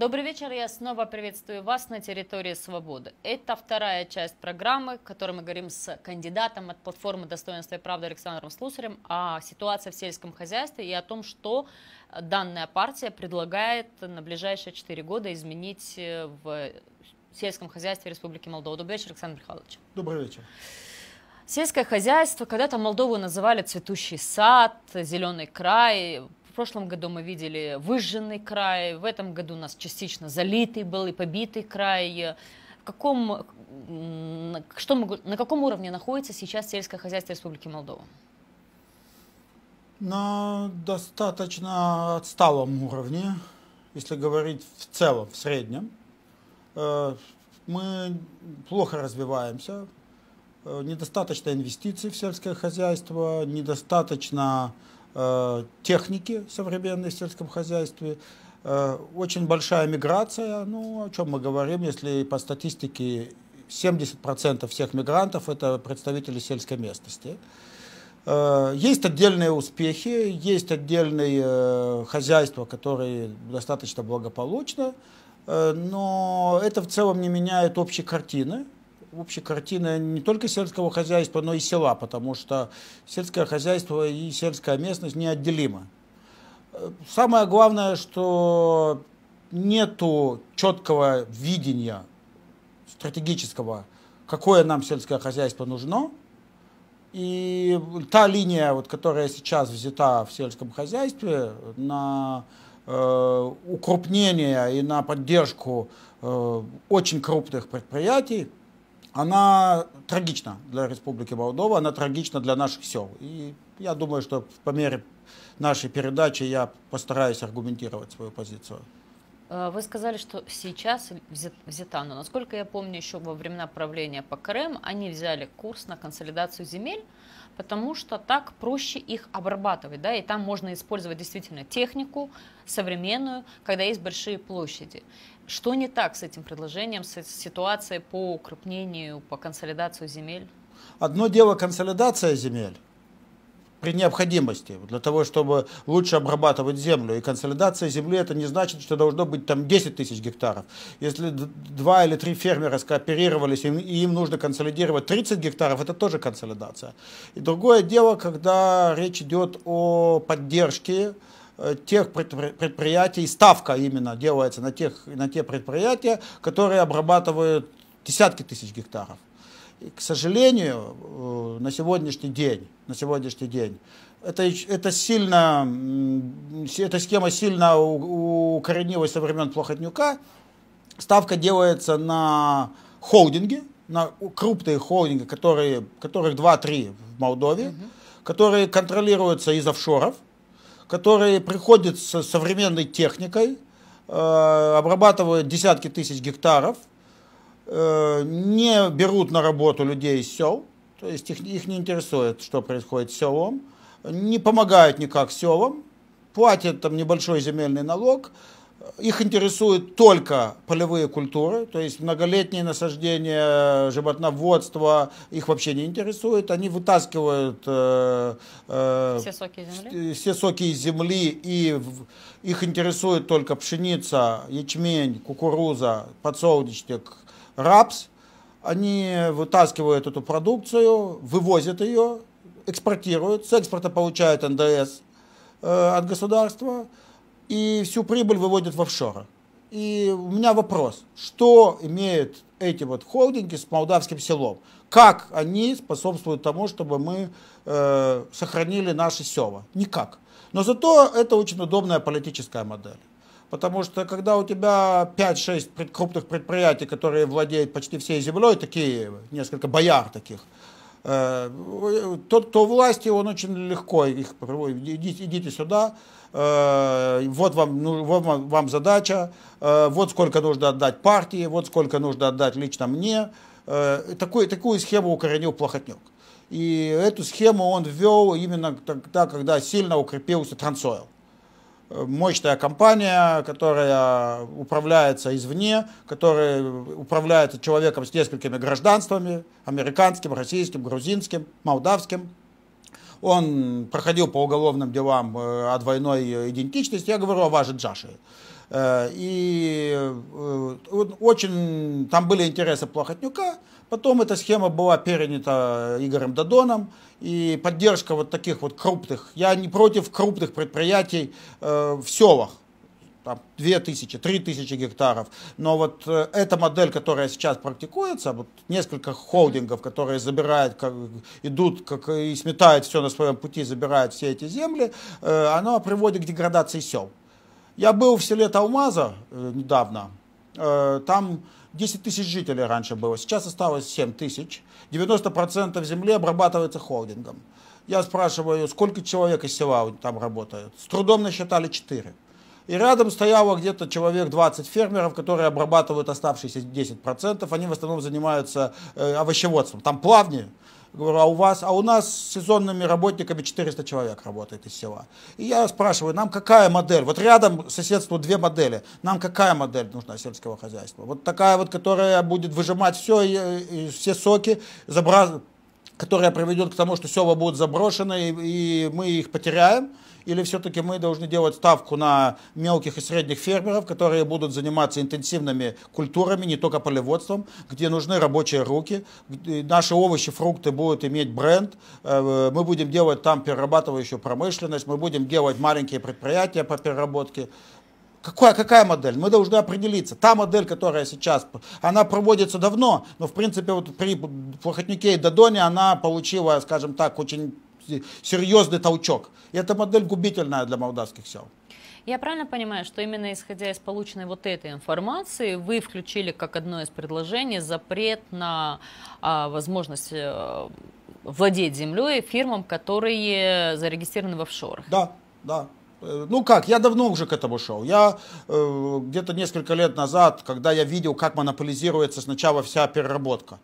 Добрый вечер, я снова приветствую вас на территории свободы. Это вторая часть программы, в которой мы говорим с кандидатом от платформы «Достоинство и правда» Александром Слусарем о ситуации в сельском хозяйстве и о том, что данная партия предлагает на ближайшие четыре года изменить э, в сельском хозяйстве Республики Молдова. Добрый вечер, Александр Михайлович. Добрый вечер. Сельское хозяйство, когда-то Молдову называли цветущий сад, зеленый край, прошлом году мы видели выжженный край, в этом году у нас частично залитый был и побитый край. В каком, что, мы на каком уровне находится сейчас сельское хозяйство Республики Молдова? На достаточно отсталом уровне, если говорить в целом, в среднем. Э, мы плохо развиваемся, э, недостаточно инвестиций в сельское хозяйство, недостаточно Э, техники современной в сельском хозяйстве, э, очень большая миграция, ну, о чем мы говорим, если по статистике 70% всех мигрантов – это представители сельской местности. Э, есть отдельные успехи, есть отдельные хозяйства, которые достаточно благополучно, но это в целом не меняет общей картины, общая картина не только сельского хозяйства, но и села, потому что сельское хозяйство и сельская местность неотделимы. Самое главное, что нету четкого видения стратегического, какое нам сельское хозяйство нужно. И та линия, вот, которая сейчас взята в сельском хозяйстве на э, укрупнение и на поддержку э, очень крупных предприятий, она трагична для Республики Молдова, она трагична для наших сел. И я думаю, что по мере нашей передачи я постараюсь аргументировать свою позицию. Э, вы сказали, что сейчас взята, но насколько я помню, еще во времена правления по КРМ они взяли курс на консолидацию земель, потому что так проще их обрабатывать, да, и там можно использовать действительно технику современную, когда есть большие площади. Что не так с этим предложением, с ситуацией по укрупнению, по консолидации земель? Одно дело консолидация земель при необходимости, для того, чтобы лучше обрабатывать землю. И консолидация земли это не значит, что должно быть там 10 тысяч гектаров. Если два или три фермера скооперировались, и им нужно консолидировать 30 гектаров, это тоже консолидация. И другое дело, когда речь идет о поддержке Э, тех предприятий, ставка именно делается на, тех, на те предприятия, которые обрабатывают десятки тысяч гектаров. И, к сожалению, э, на сегодняшний день, на сегодняшний день это, это сильно, эта схема сильно укоренилась со времен Плохотнюка. Ставка делается на холдинги, на крупные холдинги, которые, которых 2-3 в Молдове, угу. которые контролируются из офшоров которые приходят с современной техникой, э, обрабатывают десятки тысяч гектаров, э, не берут на работу людей из сел, то есть их, их не интересует, что происходит с селом, не помогают никак селам, платят там небольшой земельный налог, их интересуют только полевые культуры, то есть многолетние насаждения, животноводство, их вообще не интересует. Они вытаскивают э, э, все, соки земли. все соки из земли, и в, их интересует только пшеница, ячмень, кукуруза, подсолнечник, рапс. Они вытаскивают эту продукцию, вывозят ее, экспортируют, с экспорта получают НДС э, от государства и всю прибыль выводят в офшоры. И у меня вопрос, что имеют эти вот холдинги с молдавским селом? Как они способствуют тому, чтобы мы э, сохранили наши села? Никак. Но зато это очень удобная политическая модель. Потому что когда у тебя 5-6 крупных предприятий, которые владеют почти всей землей, такие, несколько бояр таких, э, тот, кто у власти, он очень легко их идите, идите сюда, Э, вот, вам, ну, вот вам, вам задача, э, вот сколько нужно отдать партии, вот сколько нужно отдать лично мне. Э, такой, такую схему укоренил Плохотнюк. И эту схему он ввел именно тогда, когда сильно укрепился Трансойл. Мощная компания, которая управляется извне, которая управляется человеком с несколькими гражданствами, американским, российским, грузинским, молдавским – он проходил по уголовным делам э, о двойной э, идентичности. Я говорю о Важе Джаше. Э, и очень там были интересы Плохотнюка. Потом эта схема была перенята Игорем Дадоном. И поддержка вот таких вот крупных. Я не против крупных предприятий в селах там, 2000, 3000 гектаров. Но вот э, эта модель, которая сейчас практикуется, вот несколько холдингов, которые забирают, как, идут как, и сметают все на своем пути, забирают все эти земли, э, она приводит к деградации сел. Я был в селе Талмаза э, недавно, там 10 тысяч жителей раньше было, сейчас осталось 7 тысяч. 90% земли обрабатывается холдингом. Я спрашиваю, сколько человек из села там работает? С трудом насчитали 4. И рядом стояло где-то человек 20 фермеров, которые обрабатывают оставшиеся 10%. Они в основном занимаются э, овощеводством. Там плавнее, Говорю, а у вас, а у нас сезонными работниками 400 человек работает из села. И я спрашиваю, нам какая модель? Вот рядом соседствуют две модели. Нам какая модель нужна сельского хозяйства? Вот такая вот, которая будет выжимать все, и, и все соки, забраз... которая приведет к тому, что села будут заброшены, и, и мы их потеряем. Или все-таки мы должны делать ставку на мелких и средних фермеров, которые будут заниматься интенсивными культурами, не только полеводством, где нужны рабочие руки, наши овощи, фрукты будут иметь бренд, э, мы будем делать там перерабатывающую промышленность, мы будем делать маленькие предприятия по переработке. Какая, какая модель? Мы должны определиться. Та модель, которая сейчас, она проводится давно, но в принципе вот при Плохотнике и Дадоне она получила, скажем так, очень серьезный толчок. И эта модель губительная для молдавских сел. Я правильно понимаю, что именно исходя из полученной вот этой информации, вы включили как одно из предложений запрет на а, возможность а, владеть землей фирмам, которые зарегистрированы в офшорах? Да, да. Э, ну как, я давно уже к этому шел. Я э, где-то несколько лет назад, когда я видел, как монополизируется сначала вся переработка,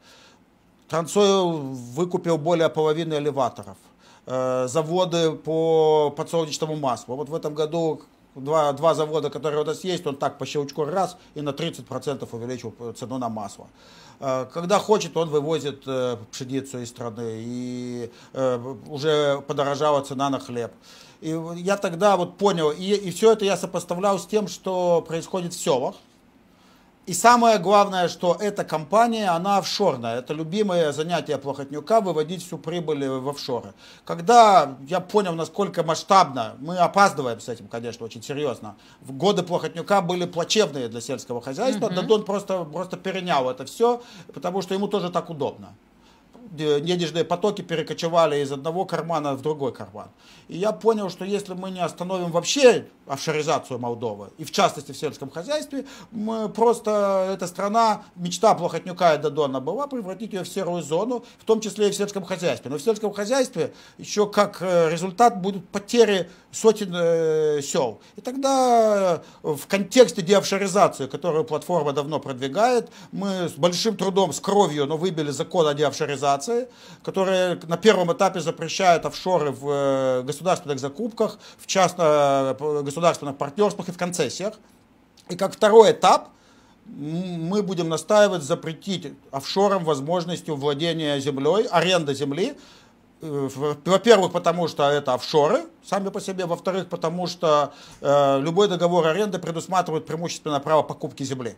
Трансойл выкупил более половины элеваторов – Э, заводы по подсолнечному маслу. Вот в этом году два, два завода, которые у нас есть, он так по щелчку раз и на 30% увеличил цену на масло. Э, когда хочет, он вывозит э, пшеницу из страны, и уже подорожала цена на хлеб. И я тогда вот понял, и, и все это я сопоставлял с тем, что происходит в селах, и самое главное, что эта компания, она офшорная. Это любимое занятие Плохотнюка, выводить всю прибыль э, в офшоры. Когда я понял, насколько масштабно, мы опаздываем с этим, конечно, очень серьезно. В годы Плохотнюка были плачевные для сельского хозяйства. Угу. Дадон просто, просто перенял это все, потому что ему тоже так удобно. Э, денежные потоки перекочевали из одного кармана в другой карман. И я понял, что если мы не остановим вообще офшоризацию Молдовы, и в частности в сельском хозяйстве, мы просто эта страна, мечта Плохотнюка и Додона была, превратить ее в серую зону, в том числе и в сельском хозяйстве. Но в сельском хозяйстве еще как э, результат будут потери сотен э, сел. И тогда э, в контексте деофшоризации, которую платформа давно продвигает, мы с большим трудом, с кровью, но выбили закон о деофшоризации, регуляции, которые на первом этапе запрещают офшоры в э, государственных закупках, в частно-государственных э, партнерствах и в концессиях. И как второй этап мы будем настаивать запретить офшорам возможностью владения землей, аренды земли, э, во-первых, потому что это офшоры сами по себе, во-вторых, потому что э, любой договор аренды предусматривает преимущественно право покупки земли.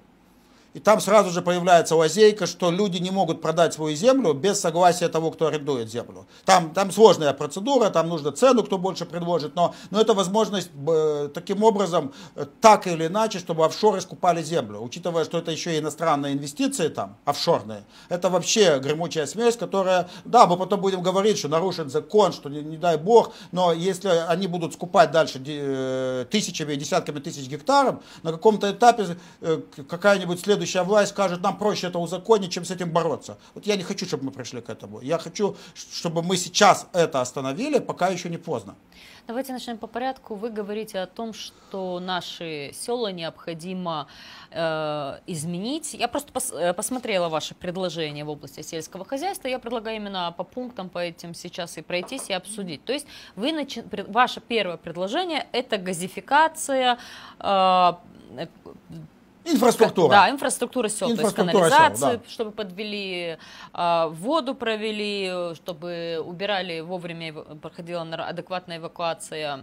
И там сразу же появляется лазейка, что люди не могут продать свою землю без согласия того, кто арендует землю. Там, там сложная процедура, там нужно цену, кто больше предложит, но, но это возможность э, таким образом, э, так или иначе, чтобы офшоры скупали землю, учитывая, что это еще и иностранные инвестиции там, офшорные. Это вообще гремучая смесь, которая, да, мы потом будем говорить, что нарушен закон, что не, не дай бог, но если они будут скупать дальше э, тысячами, десятками тысяч гектаров, на каком-то этапе э, какая-нибудь следующая следующая власть скажет, нам проще это узаконить, чем с этим бороться. Вот я не хочу, чтобы мы пришли к этому. Я хочу, чтобы мы сейчас это остановили, пока еще не поздно. Давайте начнем по порядку. Вы говорите о том, что наши села необходимо э, изменить. Я просто пос, э, посмотрела ваши предложения в области сельского хозяйства. Я предлагаю именно по пунктам по этим сейчас и пройтись и обсудить. То есть вы начи... ваше первое предложение это газификация. Э, Инфраструктура. Да, инфраструктура сел, инфраструктура то есть канализацию, сел, да. чтобы подвели, а, воду провели, чтобы убирали вовремя, проходила адекватная эвакуация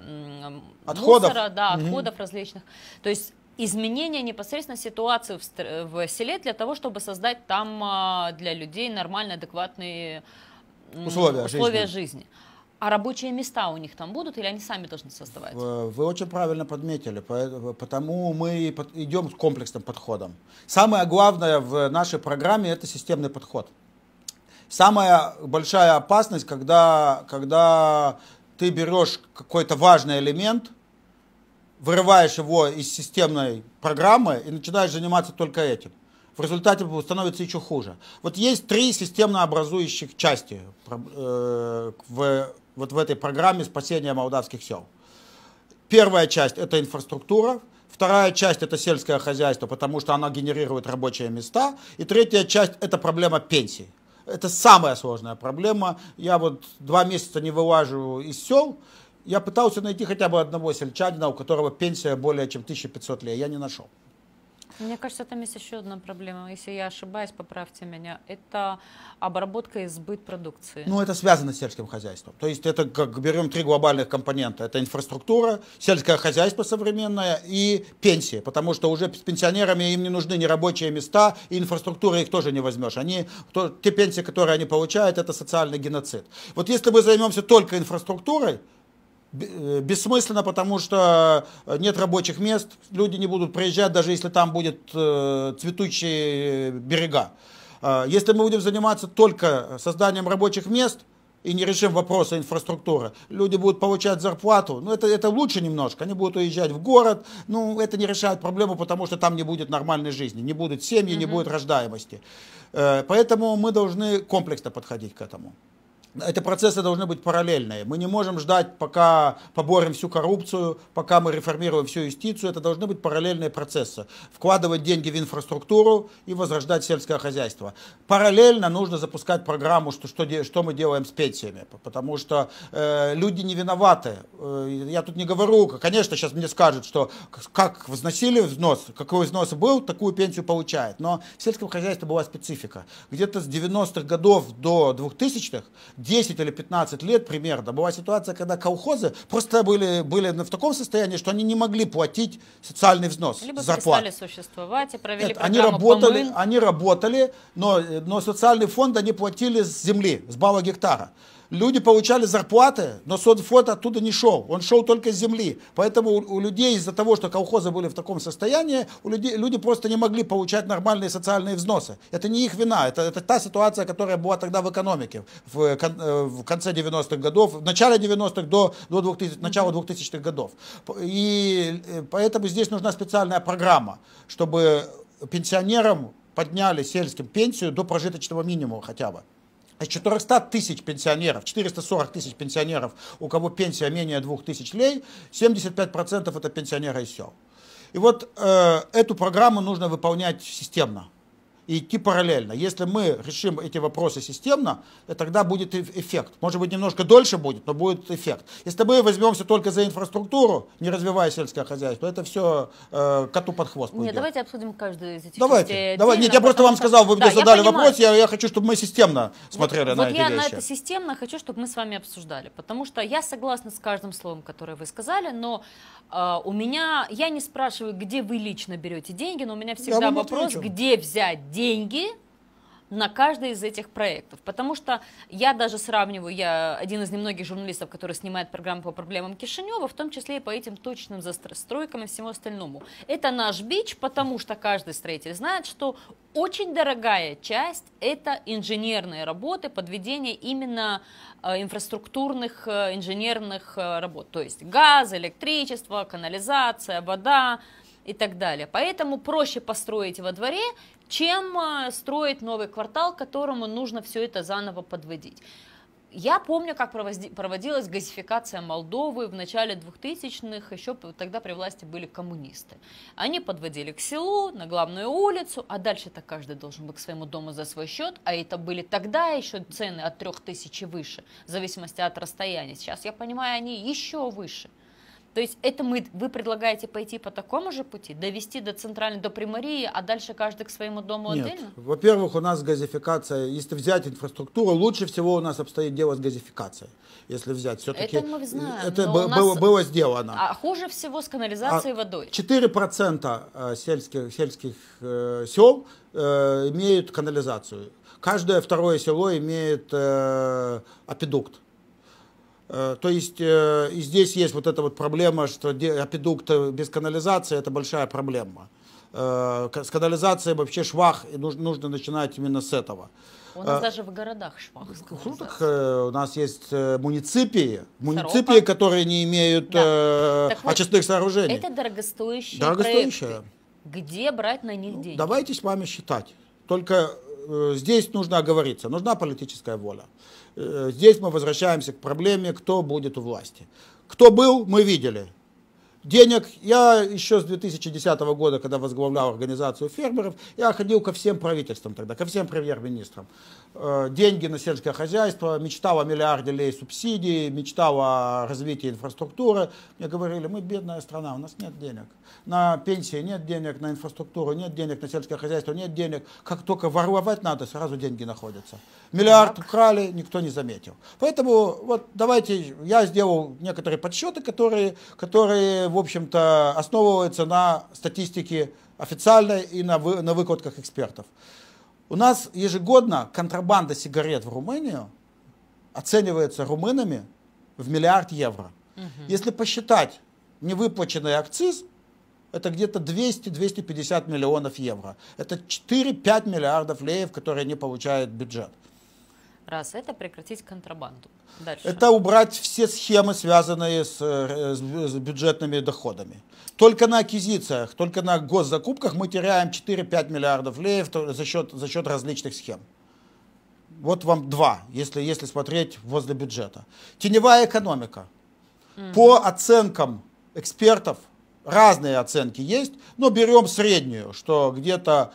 отходов. мусора, да, отходов угу. различных. То есть изменения непосредственно ситуации в, селе для того, чтобы создать там а, для людей нормально адекватные условия, условия жизни. жизни. А рабочие места у них там будут или они сами должны создавать? Вы очень правильно подметили, потому мы идем с комплексным подходом. Самое главное в нашей программе это системный подход. Самая большая опасность, когда, когда ты берешь какой-то важный элемент, вырываешь его из системной программы и начинаешь заниматься только этим в результате становится еще хуже. Вот есть три системно образующих части э, в вот в этой программе спасения молдавских сел. Первая часть – это инфраструктура, вторая часть – это сельское хозяйство, потому что она генерирует рабочие места, и третья часть – это проблема пенсий. Это самая сложная проблема. Я вот два месяца не вылажу из сел, я пытался найти хотя бы одного сельчанина, у которого пенсия более чем 1500 лет. Я не нашел. Мне кажется, там есть еще одна проблема. Если я ошибаюсь, поправьте меня. Это обработка и сбыт продукции. Ну, это связано с сельским хозяйством. То есть это как берем три глобальных компонента. Это инфраструктура, сельское хозяйство современное и пенсии. Потому что уже с пенсионерами им не нужны ни рабочие места, и инфраструктура их тоже не возьмешь. Они, то, те пенсии, которые они получают, это социальный геноцид. Вот если мы займемся только инфраструктурой, Э, бессмысленно, потому что э, нет рабочих мест, люди не будут приезжать, даже если там будет э, цветущие берега. А, если мы будем заниматься только созданием рабочих мест и не решим вопросы инфраструктуры, люди будут получать зарплату, ну это, это лучше немножко, они будут уезжать в город, ну это не решает проблему, потому что там не будет нормальной жизни, не будет семьи, mm-hmm. не будет рождаемости. Поэтому мы должны комплексно подходить к этому эти процессы должны быть параллельные. Мы не можем ждать, пока поборем всю коррупцию, пока мы реформируем всю юстицию. Это должны быть параллельные процессы. Вкладывать деньги в инфраструктуру и возрождать сельское хозяйство. Параллельно нужно запускать программу, что, что, что мы делаем с пенсиями. Потому что э, люди не виноваты. Э, я тут не говорю, конечно, сейчас мне скажут, что как возносили взнос, какой взнос был, такую пенсию получает. Но в сельском хозяйстве была специфика. Где-то с 90-х годов до 2000-х 10 или 15 лет примерно была ситуация, когда колхозы просто были, были в таком состоянии, что они не могли платить социальный взнос. Либо зарплат. перестали существовать и провели Нет, они работали, помыл. они работали, но, но социальный фонд они платили с земли, с балла гектара люди получали зарплаты, но соцфонд оттуда не шел, он шел только с земли. Поэтому у, у людей из-за того, что колхозы были в таком состоянии, у людей, люди просто не могли получать нормальные социальные взносы. Это не их вина, это, это та ситуация, которая была тогда в экономике в, э, в конце 90-х годов, в начале 90-х до, до 2000, начала 2000-х годов. И э, поэтому здесь нужна специальная программа, чтобы пенсионерам подняли сельским пенсию до прожиточного минимума хотя бы. Из 400 тысяч пенсионеров, 440 тысяч пенсионеров, у кого пенсия менее 2000 лей, 75% это пенсионеры из сел. И вот э, эту программу нужно выполнять системно и идти параллельно. Если мы решим эти вопросы системно, э, тогда будет эффект. Может быть, немножко дольше будет, но будет эффект. Если мы возьмемся только за инфраструктуру, не развивая сельское хозяйство, это все э, коту под хвост. Пойдет. давайте обсудим каждую из этих Давайте. Частей. давайте. Нет, я просто вам сказал, вы да, мне задали я вопрос, я, я хочу, чтобы мы системно смотрели вот, на вот эти я вещи. на это системно хочу, чтобы мы с вами обсуждали, потому что я согласна с каждым словом, которое вы сказали, но э, у меня, я не спрашиваю, где вы лично берете деньги, но у меня всегда вопрос, отвечу. где взять деньги на каждый из этих проектов. Потому что я даже сравниваю, я один из немногих журналистов, который снимает программу по проблемам Кишинева, в том числе и по этим точным застройкам и всему остальному. Это наш бич, потому что каждый строитель знает, что очень дорогая часть – это инженерные работы, подведение именно э, инфраструктурных э, инженерных э, работ, то есть газ, электричество, канализация, вода, и так далее. Поэтому проще построить во дворе, чем а, строить новый квартал, которому нужно все это заново подводить. Я помню, как проводилась газификация Молдовы в начале 2000-х, еще тогда при власти были коммунисты. Они подводили к селу, на главную улицу, а дальше-то каждый должен был к своему дому за свой счет, а это были тогда еще цены от 3000 и выше, в зависимости от расстояния. Сейчас, я понимаю, они еще выше. То есть это мы, вы предлагаете пойти по такому же пути, довести до центральной, до Примарии, а дальше каждый к своему дому Нет. отдельно? Во-первых, у нас газификация, если взять инфраструктуру, лучше всего у нас обстоит дело с газификацией, если взять. Все-таки это мы знаем, это было, нас... было сделано. А хуже всего с канализацией а и водой. 4% э, сельских, сельских э, сел э, имеют канализацию. Каждое второе село имеет э, аппедукт. Э, то есть э, и здесь есть вот эта вот проблема, что опедукт без канализации – это большая проблема. Э, с канализацией вообще швах, и нужно, нужно начинать именно с этого. У нас а, даже в городах швах. Ну, так, у нас есть муниципии, муниципии, Саропа. которые не имеют да. э, так очистных вот, сооружений. Это дорогостоящие, дорогостоящие проекты. Где брать на них ну, деньги? давайте с вами считать. Только э, здесь нужно оговориться, нужна политическая воля. Э, здесь мы возвращаемся к проблеме, кто будет у власти. Кто был, мы видели. Денег я еще с 2010 года, когда возглавлял организацию фермеров, я ходил ко всем правительствам тогда, ко всем премьер-министрам. Э, деньги на сельское хозяйство, мечтал о миллиарде лей субсидий, мечтал о развитии инфраструктуры. Мне говорили, мы бедная страна, у нас нет денег. На пенсии нет денег, на инфраструктуру нет денег, на сельское хозяйство нет денег. Как только воровать надо, сразу деньги находятся. Миллиард украли, никто не заметил. Поэтому вот давайте, я сделал некоторые подсчеты, которые, которые в общем-то, основываются на статистике официальной и на, вы, на выкладках экспертов. У нас ежегодно контрабанда сигарет в Румынию оценивается румынами в миллиард евро. Угу. Если посчитать невыплаченный акциз, это где-то 200-250 миллионов евро. Это 4-5 миллиардов леев, которые не получает бюджет. Раз это прекратить контрабанду. Дальше. Это убрать все схемы, связанные с, э, с бюджетными доходами. Только на аккизициях, только на госзакупках мы теряем 4-5 миллиардов леев за счет, за счет различных схем. Вот вам два, если, если смотреть возле бюджета. Теневая экономика. mm По оценкам экспертов, разные оценки есть, но берем среднюю, что где-то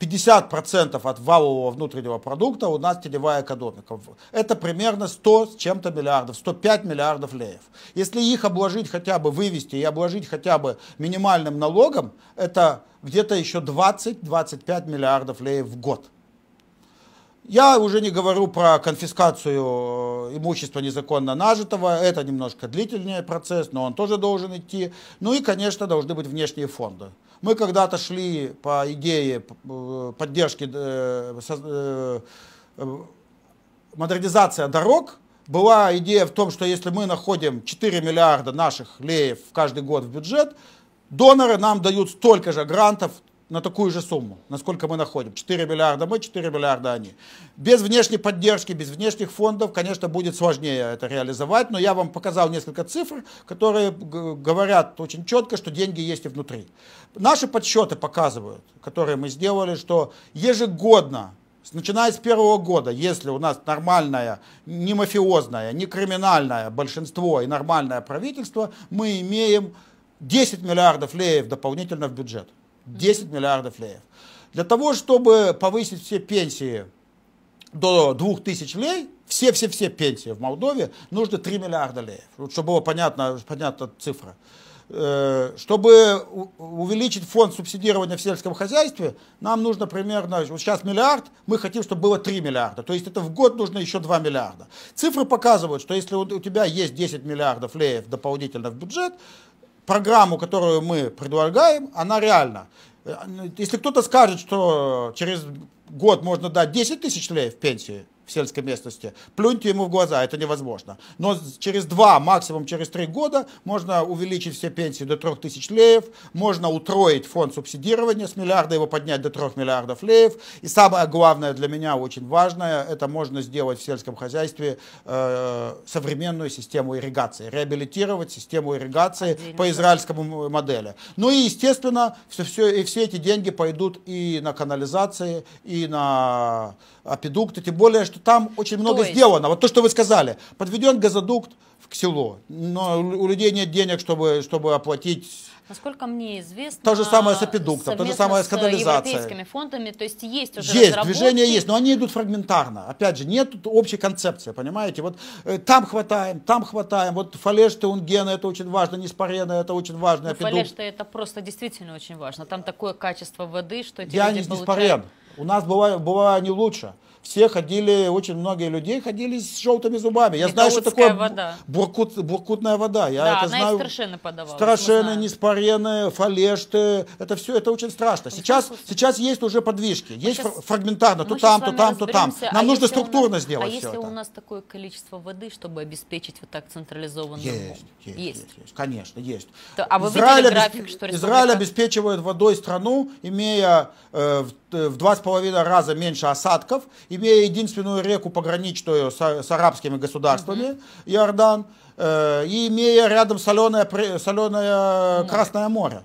50% от валового внутреннего продукта у нас телевая экономика. Это примерно 100 с чем-то миллиардов, 105 миллиардов леев. Если их обложить хотя бы, вывести и обложить хотя бы минимальным налогом, это где-то еще 20-25 миллиардов леев в год. Я уже не говорю про конфискацию э, имущества незаконно нажитого. Это немножко длительнее процесс, но он тоже должен идти. Ну и, конечно, должны быть внешние фонды. Мы когда-то шли по идее э, поддержки э, э, модернизация дорог. Была идея в том, что если мы находим 4 миллиарда наших леев каждый год в бюджет, доноры нам дают столько же грантов, на такую же сумму, насколько мы находим. 4 миллиарда мы, 4 миллиарда они. Без внешней поддержки, без внешних фондов, конечно, будет сложнее это реализовать, но я вам показал несколько цифр, которые говорят очень четко, что деньги есть и внутри. Наши подсчеты показывают, которые мы сделали, что ежегодно Начиная с первого года, если у нас нормальное, не мафиозное, не криминальное большинство и нормальное правительство, мы имеем 10 миллиардов леев дополнительно в бюджет. 10 миллиардов леев. Для того, чтобы повысить все пенсии до 2000 лей, все-все-все пенсии в Молдове, нужно 3 миллиарда леев, чтобы было понятно, понятна цифра. Э, чтобы увеличить фонд субсидирования в сельском хозяйстве, нам нужно примерно, вот сейчас миллиард, мы хотим, чтобы было 3 миллиарда. То есть это в год нужно еще 2 миллиарда. Цифры показывают, что если у тебя есть 10 миллиардов леев дополнительно в бюджет, программу, которую мы предлагаем, она реальна. Э, ну, если кто-то скажет, что через год можно дать 10 тысяч лей в пенсии, в сельской местности, плюньте ему в глаза, это невозможно. Но через два, максимум через три года можно увеличить все пенсии до трех тысяч леев, можно утроить фонд субсидирования с миллиарда, его поднять до трех миллиардов леев. И самое главное для меня, очень важное, это можно сделать в сельском хозяйстве э, современную систему ирригации, реабилитировать систему ирригации Отдельно. по израильскому модели. Ну и, естественно, все, все, и все эти деньги пойдут и на канализации, и на опедукты, тем более, что что там очень много есть? сделано. Вот то, что вы сказали. Подведен газодукт к селу, но у людей нет денег, чтобы, чтобы оплатить Насколько мне известно, то же самое с опедуктом, то же самое с э, канализацией. европейскими фондами, то есть есть уже Есть, разработки. есть, но они идут фрагментарно. Опять же, нет общей концепции, понимаете? Вот э, там хватаем, там хватаем, вот фалеш теунгена, это очень важно, неспорена, это очень важно. Ну, фалеш это просто действительно очень важно. Там такое качество воды, что эти Я люди не получают... Неспорен. У нас бывает, бывает не лучше все ходили, очень многие людей ходили с желтыми зубами. Я знаю, что такое вода. Буркут, буркутная вода. Я да, это она знаю. из страшены подавалась. неспарены, фалешты. Это все, это очень страшно. Сейчас, сейчас есть уже подвижки. Есть сейчас, фрагментарно, то там, то там, то там. Нам а нужно структурно нас, сделать А если у нас такое количество воды, чтобы обеспечить вот так централизованную есть, есть, есть. есть, конечно, есть. То, а вы Израиль, видели график, что Израиль обеспечивает водой страну, имея э, в Э, в два с половиной раза меньше осадков, имея единственную реку пограничную с, а, с арабскими государствами, mm-hmm. Иордан, э, и имея рядом соленое, соленое море. Красное море.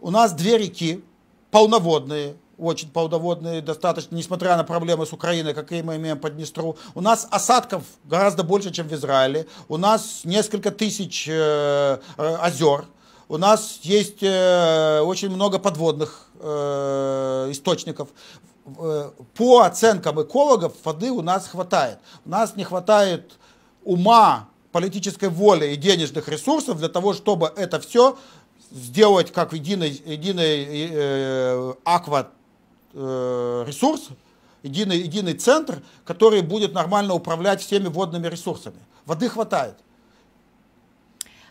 У нас две реки полноводные, очень полноводные, достаточно, несмотря на проблемы с Украиной, какие мы имеем по Днестру. У нас осадков гораздо больше, чем в Израиле. У нас несколько тысяч э, э, озер у нас есть э, очень много подводных э, источников. Э, по оценкам экологов воды у нас хватает. У нас не хватает ума, политической воли и денежных ресурсов для того, чтобы это все сделать как единый, единый э, аква э, ресурс, единый, единый центр, который будет нормально управлять всеми водными ресурсами. Воды хватает.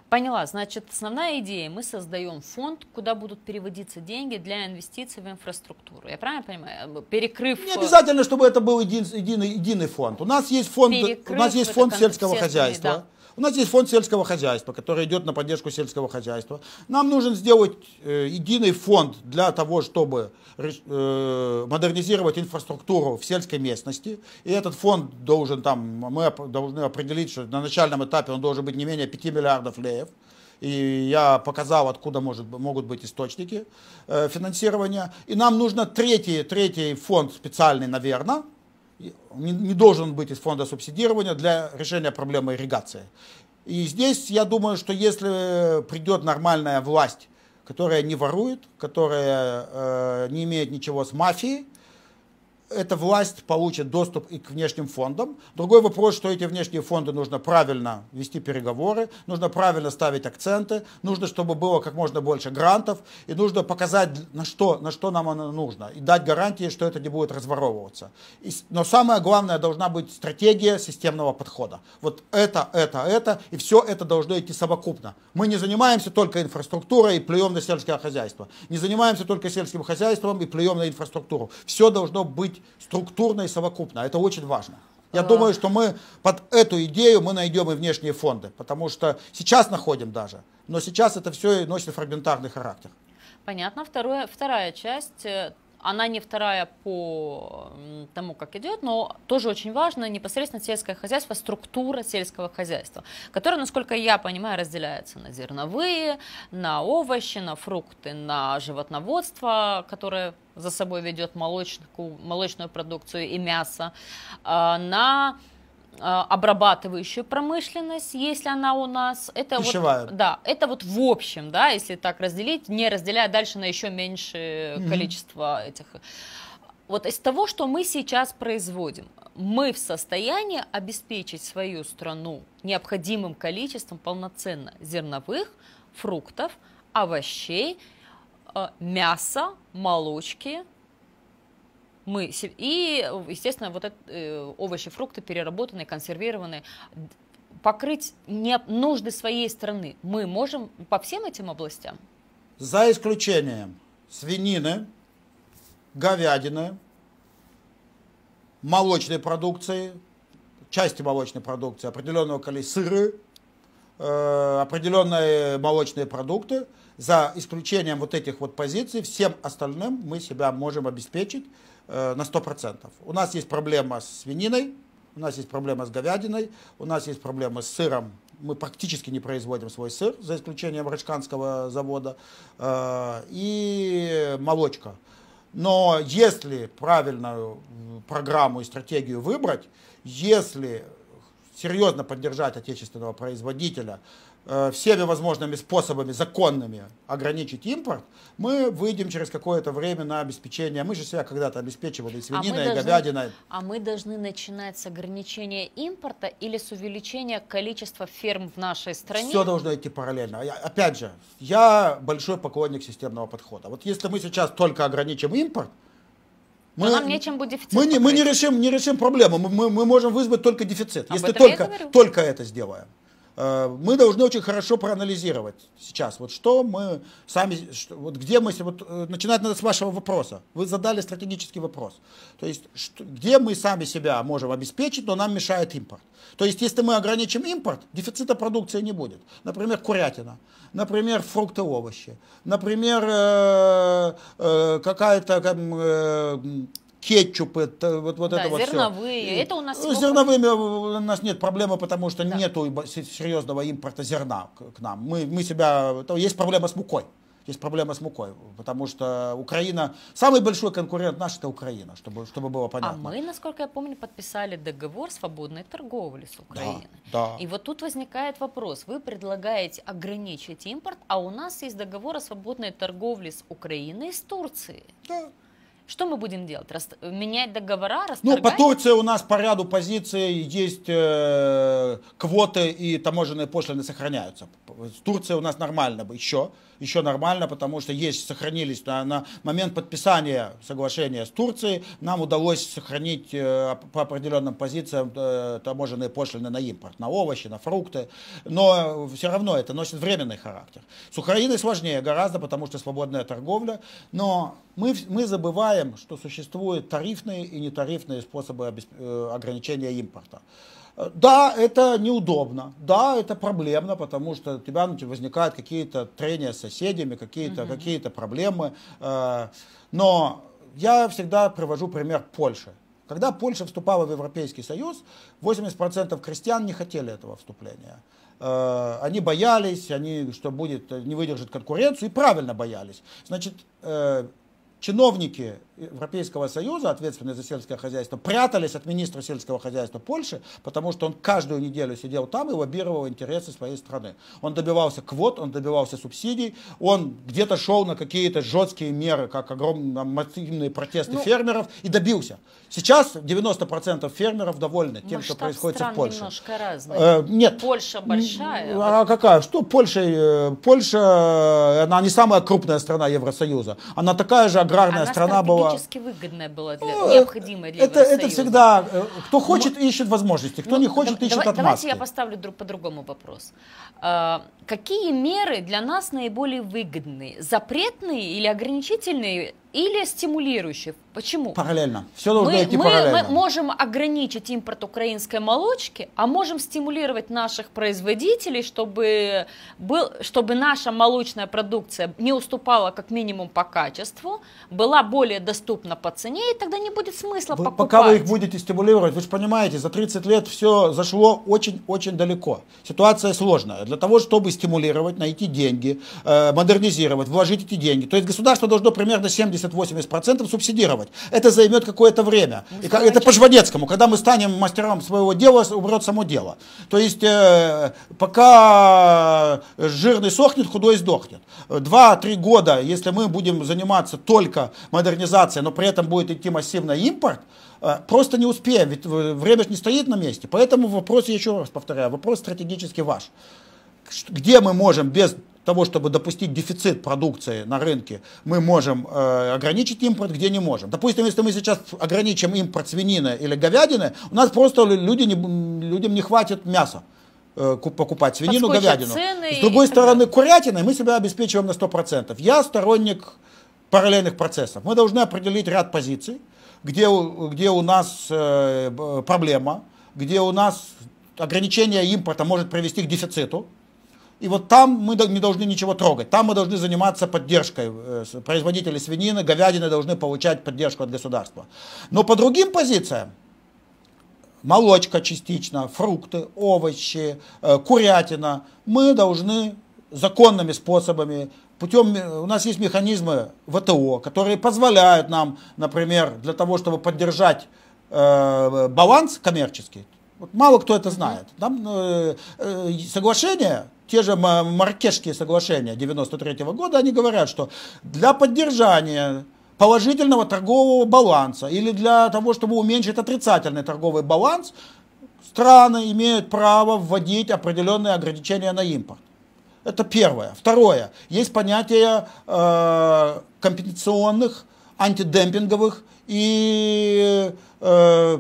Поняла. Значит, основная идея, мы создаем фонд, куда будут переводиться деньги для инвестиций в инфраструктуру. Я правильно понимаю? Э, перекрыв... Не э, обязательно, чтобы это был един, единый, единый фонд. У нас есть фонд, у нас есть фонд сельского хозяйства. Да у нас есть фонд сельского хозяйства, который идет на поддержку сельского хозяйства. Нам нужен сделать э, единый фонд для того, чтобы э, модернизировать инфраструктуру в сельской местности. И этот фонд должен там, мы должны определить, что на начальном этапе он должен быть не менее 5 миллиардов леев и я показал, откуда может, могут быть источники э, финансирования. И нам нужно третий, третий фонд специальный, наверное, не, должен быть из фонда субсидирования для решения проблемы ирригации. И здесь я думаю, что если придет нормальная власть, которая не ворует, которая э, не имеет ничего с мафией, эта власть получит доступ и к внешним фондам. Другой вопрос, что эти внешние фонды нужно правильно вести переговоры, нужно правильно ставить акценты, нужно, чтобы было как можно больше грантов, и нужно показать, на что, на что нам оно нужно, и дать гарантии, что это не будет разворовываться. И, но самое главное, должна быть стратегия системного подхода. Вот это, это, это, и все это должно идти совокупно. Мы не занимаемся только инфраструктурой и плюем на сельское хозяйство, не занимаемся только сельским хозяйством и плюем на инфраструктуру. Все должно быть быть структурно и совокупно. Это очень важно. Я а... думаю, что мы под эту идею мы найдем и внешние фонды, потому что сейчас находим даже, но сейчас это все и носит фрагментарный характер. Понятно. Второе, вторая часть э, она не вторая по тому, как идет, но тоже очень важно непосредственно сельское хозяйство, структура сельского хозяйства, которая, насколько я понимаю, разделяется на зерновые, на овощи, на фрукты, на животноводство, которое за собой ведет молочную, молочную продукцию и мясо, а, на а, обрабатывающую промышленность, если она у нас. Это Пищевая. Вот, да, это вот в общем, да, если так разделить, не разделяя дальше на еще меньшее угу. количество этих. Вот из того, что мы сейчас производим, мы в состоянии обеспечить свою страну необходимым количеством полноценно зерновых, фруктов, овощей, а, мяса, молочки, мы и, естественно, вот это, э, овощи, фрукты переработанные, консервированные, покрыть не, нужды своей страны мы можем по всем этим областям? За исключением свинины, говядины, молочной продукции, части молочной продукции, определенного количества сыры, э, определенные молочные продукты. За исключением вот этих вот позиций, всем остальным мы себя можем обеспечить Э, на 100%. У нас есть проблема с свининой, у нас есть проблема с говядиной, у нас есть проблемы с сыром. Мы практически не производим свой сыр, за исключением Рачканского завода, э, и молочка. Но если правильную программу и стратегию выбрать, если серьезно поддержать отечественного производителя, Э, всеми возможными способами законными ограничить импорт, мы выйдем через какое-то время на обеспечение. Мы же себя когда-то обеспечивали и свининой, а и говядиной. А мы должны начинать с ограничения импорта или с увеличения количества ферм в нашей стране? Все должно идти параллельно. Я, опять же, я большой поклонник системного подхода. Вот если мы сейчас только ограничим импорт, мы, нам нечем будет дефицит мы, не, мы не решим, не решим проблему, мы, мы, мы можем вызвать только дефицит, Об если только, только это сделаем. Э, мы должны очень хорошо проанализировать сейчас, вот что мы сами, вот где мы, вот э, начинать надо с вашего вопроса. Вы задали стратегический вопрос. То есть, что, где мы сами себя можем обеспечить, но нам мешает импорт. То есть, если мы ограничим импорт, дефицита продукции не будет. Например, курятина, например, фрукты, овощи, например, э, э, какая-то э, кетчупы, вот, вот да, это вот зерновые, все. это у нас... зерновыми э, у нас нет проблемы, потому что да. нету серьезного импорта зерна к нам. Мы, мы себя... Есть проблема с мукой. Есть проблема с мукой, потому что Украина... Самый большой конкурент наш – это Украина, чтобы, чтобы было а понятно. А мы, насколько я помню, подписали договор свободной торговли с Украиной. Да, да. И вот тут возникает вопрос. Вы предлагаете ограничить импорт, а у нас есть договор о свободной торговле с Украиной и с Турцией. Да. Что мы будем делать? Рас... Менять договора? Ну, по Турции у нас по ряду позиций есть э, квоты и таможенные пошлины сохраняются. Турция у нас нормально бы еще, еще нормально, потому что есть, сохранились на, на момент подписания соглашения с Турцией, нам удалось сохранить э, по определенным позициям э, таможенные пошлины на импорт, на овощи, на фрукты, но все равно это носит временный характер. С Украиной сложнее гораздо, потому что свободная торговля, но мы, мы забываем знаем, что существуют тарифные и нетарифные способы э, ограничения импорта. Да, это неудобно, да, это проблемно, потому что у тебя возникают какие-то трения с соседями, какие-то угу. какие проблемы. Э. Но я всегда привожу пример Польши. Когда Польша вступала в Европейский Союз, 80% крестьян не хотели этого вступления. Э, они боялись, они, что будет, не выдержит конкуренцию, и правильно боялись. Значит, чиновники Европейского Союза, ответственный за сельское хозяйство, прятались от министра сельского хозяйства Польши, потому что он каждую неделю сидел там и лоббировал интересы своей страны. Он добивался квот, он добивался субсидий, он где-то шел на какие-то жесткие меры, как огромные массивные протесты ну, фермеров, и добился. Сейчас 90% фермеров довольны тем, что происходит в Польше. немножко разный. Э, нет. Польша большая. А какая? Что Польша? Э, Польша, э, она не самая крупная страна Евросоюза. Она такая же аграрная она страна была экономически выгодное было, для, ну, необходимое для это, Это всегда, э, кто хочет, Но, ищет возможности, кто ну, не хочет, да, ищет давай, отмазки. Давайте я поставлю друг, по-другому вопрос. А, какие меры для нас наиболее выгодные, Запретные или ограничительные, или стимулирующие? Почему? Параллельно. Все должно мы, идти мы, параллельно. Мы можем ограничить импорт украинской молочки, а можем стимулировать наших производителей, чтобы, был, чтобы наша молочная продукция не уступала как минимум по качеству, была более доступна по цене, и тогда не будет смысла вы, покупать. Пока вы их будете стимулировать, вы же понимаете, за 30 лет все зашло очень-очень далеко. Ситуация сложная. Для того, чтобы стимулировать, найти деньги, э, модернизировать, вложить эти деньги. То есть государство должно примерно 70-80% субсидировать делать. Это займет какое-то время. Ну, и, это по Жванецкому, когда мы станем мастером своего дела, убрет само дело. То есть э, пока жирный сохнет, худой сдохнет. Два-три года, если мы будем заниматься только модернизацией, но при этом будет идти массивный импорт, э, просто не успеем, ведь время же не стоит на месте. Поэтому вопрос, я еще раз повторяю, вопрос стратегически ваш. Где мы можем без того, чтобы допустить дефицит продукции на рынке, мы можем э, ограничить импорт, где не можем. Допустим, если мы сейчас ограничим импорт свинины или говядины, у нас просто люди не, людям не хватит мяса э, покупать свинину, Подскочат говядину. Цены С другой и... стороны, курятиной мы себя обеспечиваем на 100%. Я сторонник параллельных процессов. Мы должны определить ряд позиций, где, где у нас э, проблема, где у нас ограничение импорта может привести к дефициту и вот там мы не должны ничего трогать. Там мы должны заниматься поддержкой. Э, производители свинины, говядины должны получать поддержку от государства. Но по другим позициям, молочка частично, фрукты, овощи, э, курятина, мы должны законными способами путем, э, у нас есть механизмы ВТО, которые позволяют нам, например, для того, чтобы поддержать баланс коммерческий, вот мало кто это знает, там э, э, соглашение те же Маркешские соглашения 93 -го года, они говорят, что для поддержания положительного торгового баланса или для того, чтобы уменьшить отрицательный торговый баланс, страны имеют право вводить определенные ограничения на импорт. Это первое. Второе. Есть понятие э, компенсационных, антидемпинговых и э,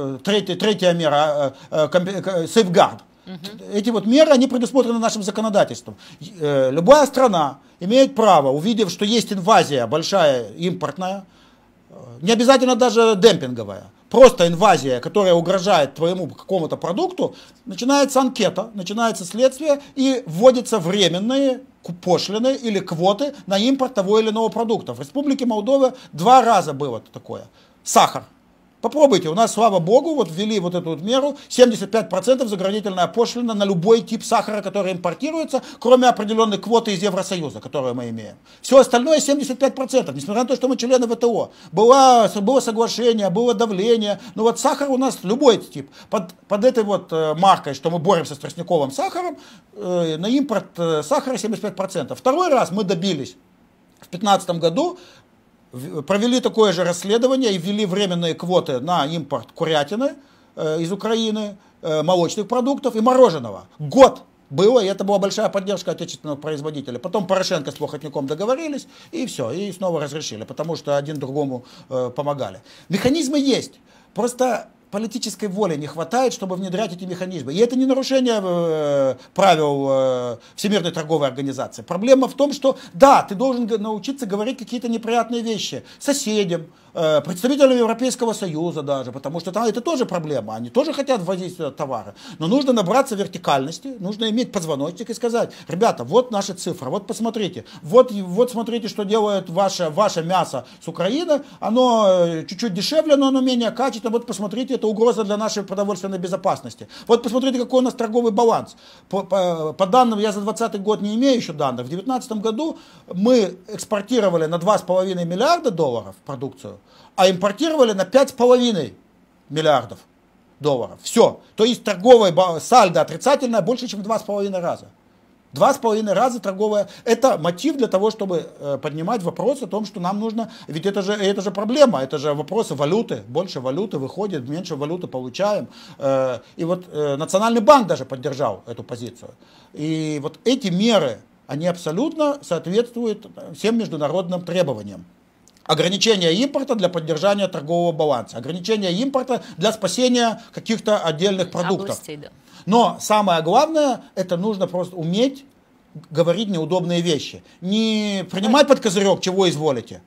э третья, третья мера, э, э, сейфгард. Угу. Эти вот меры, они предусмотрены нашим законодательством. Э, любая страна имеет право, увидев, что есть инвазия большая, импортная, э, не обязательно даже демпинговая, просто инвазия, которая угрожает твоему какому-то продукту, начинается анкета, начинается следствие и вводятся временные пошлины или квоты на импорт того или иного продукта. В Республике Молдова два раза было такое. Сахар – Попробуйте, у нас, слава богу, вот ввели вот эту вот меру, 75% заградительная пошлина на любой тип сахара, который импортируется, кроме определенной квоты из Евросоюза, которую мы имеем. Все остальное 75%, несмотря на то, что мы члены ВТО. Было, было соглашение, было давление, но вот сахар у нас любой тип. Под, под этой вот э, маркой, что мы боремся с тростниковым сахаром, э, на импорт э, сахара 75%. Второй раз мы добились в 2015 году провели такое же расследование и ввели временные квоты на импорт курятины э, из Украины, э, молочных продуктов и мороженого. Год было, и это была большая поддержка отечественного производителя. Потом Порошенко с Плохотником договорились, и все, и снова разрешили, потому что один другому э, помогали. Механизмы есть. Просто политической воли не хватает, чтобы внедрять эти механизмы. И это не нарушение э, правил э, Всемирной торговой организации. Проблема в том, что да, ты должен научиться говорить какие-то неприятные вещи соседям, э, Европейского Союза даже, потому что там это тоже проблема, они тоже хотят ввозить сюда э, товары, но нужно набраться вертикальности, нужно иметь позвоночник и сказать, ребята, вот наши цифры, вот посмотрите, вот, вот смотрите, что делает ваше, ваше мясо с Украины, оно э, чуть-чуть дешевле, но оно менее качественное, вот посмотрите, это угроза для нашей продовольственной безопасности. Вот посмотрите, какой у нас торговый баланс. По, по, по данным, я за 2020 год не имею еще данных, в 2019 году мы экспортировали на 2,5 миллиарда долларов продукцию, а импортировали на 5,5 миллиардов долларов. Все. То есть торговая сальдо отрицательная больше, чем 2,5 раза. Два с половиной раза торговая. Это мотив для того, чтобы э, поднимать вопрос о том, что нам нужно... Ведь это же, это же проблема, это же вопрос валюты. Больше валюты выходит, меньше валюты получаем. Э, и вот э, Национальный банк даже поддержал эту позицию. И вот эти меры, они абсолютно соответствуют всем международным требованиям. Ограничение импорта для поддержания торгового баланса. Ограничение импорта для спасения каких-то отдельных продуктов. Областей, да. Но самое главное, это нужно просто уметь говорить неудобные вещи. Не принимать под козырек, чего изволите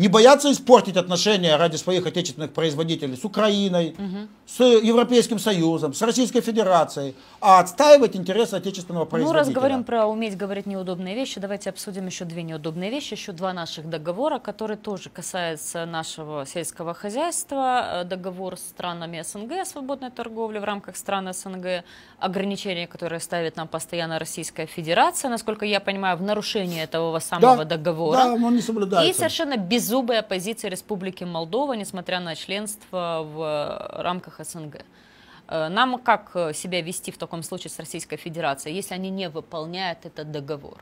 не боятся испортить отношения ради своих отечественных производителей с Украиной, угу. с Европейским Союзом, с Российской Федерацией, а отстаивать интересы отечественного производителя. Ну, раз говорим про уметь говорить неудобные вещи, давайте обсудим еще две неудобные вещи, еще два наших договора, которые тоже касаются нашего сельского хозяйства. Э, договор с странами СНГ о свободной торговле в рамках стран СНГ, ограничения, которые ставит нам постоянно Российская Федерация, насколько я понимаю, в нарушении этого самого да, договора. Да, он не соблюдается. И совершенно без беззубая оппозиции Республики Молдова, несмотря на членство в э, рамках СНГ. Э, нам как э, себя вести в таком случае с Российской Федерацией, если они не выполняют этот договор?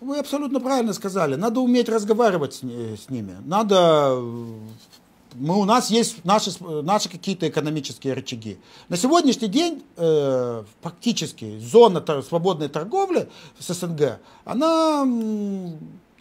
Вы абсолютно правильно сказали. Надо уметь разговаривать с, с ними. Надо мы, у нас есть наши, наши какие-то экономические рычаги. На сегодняшний день э, практически зона тор- свободной торговли с СНГ, она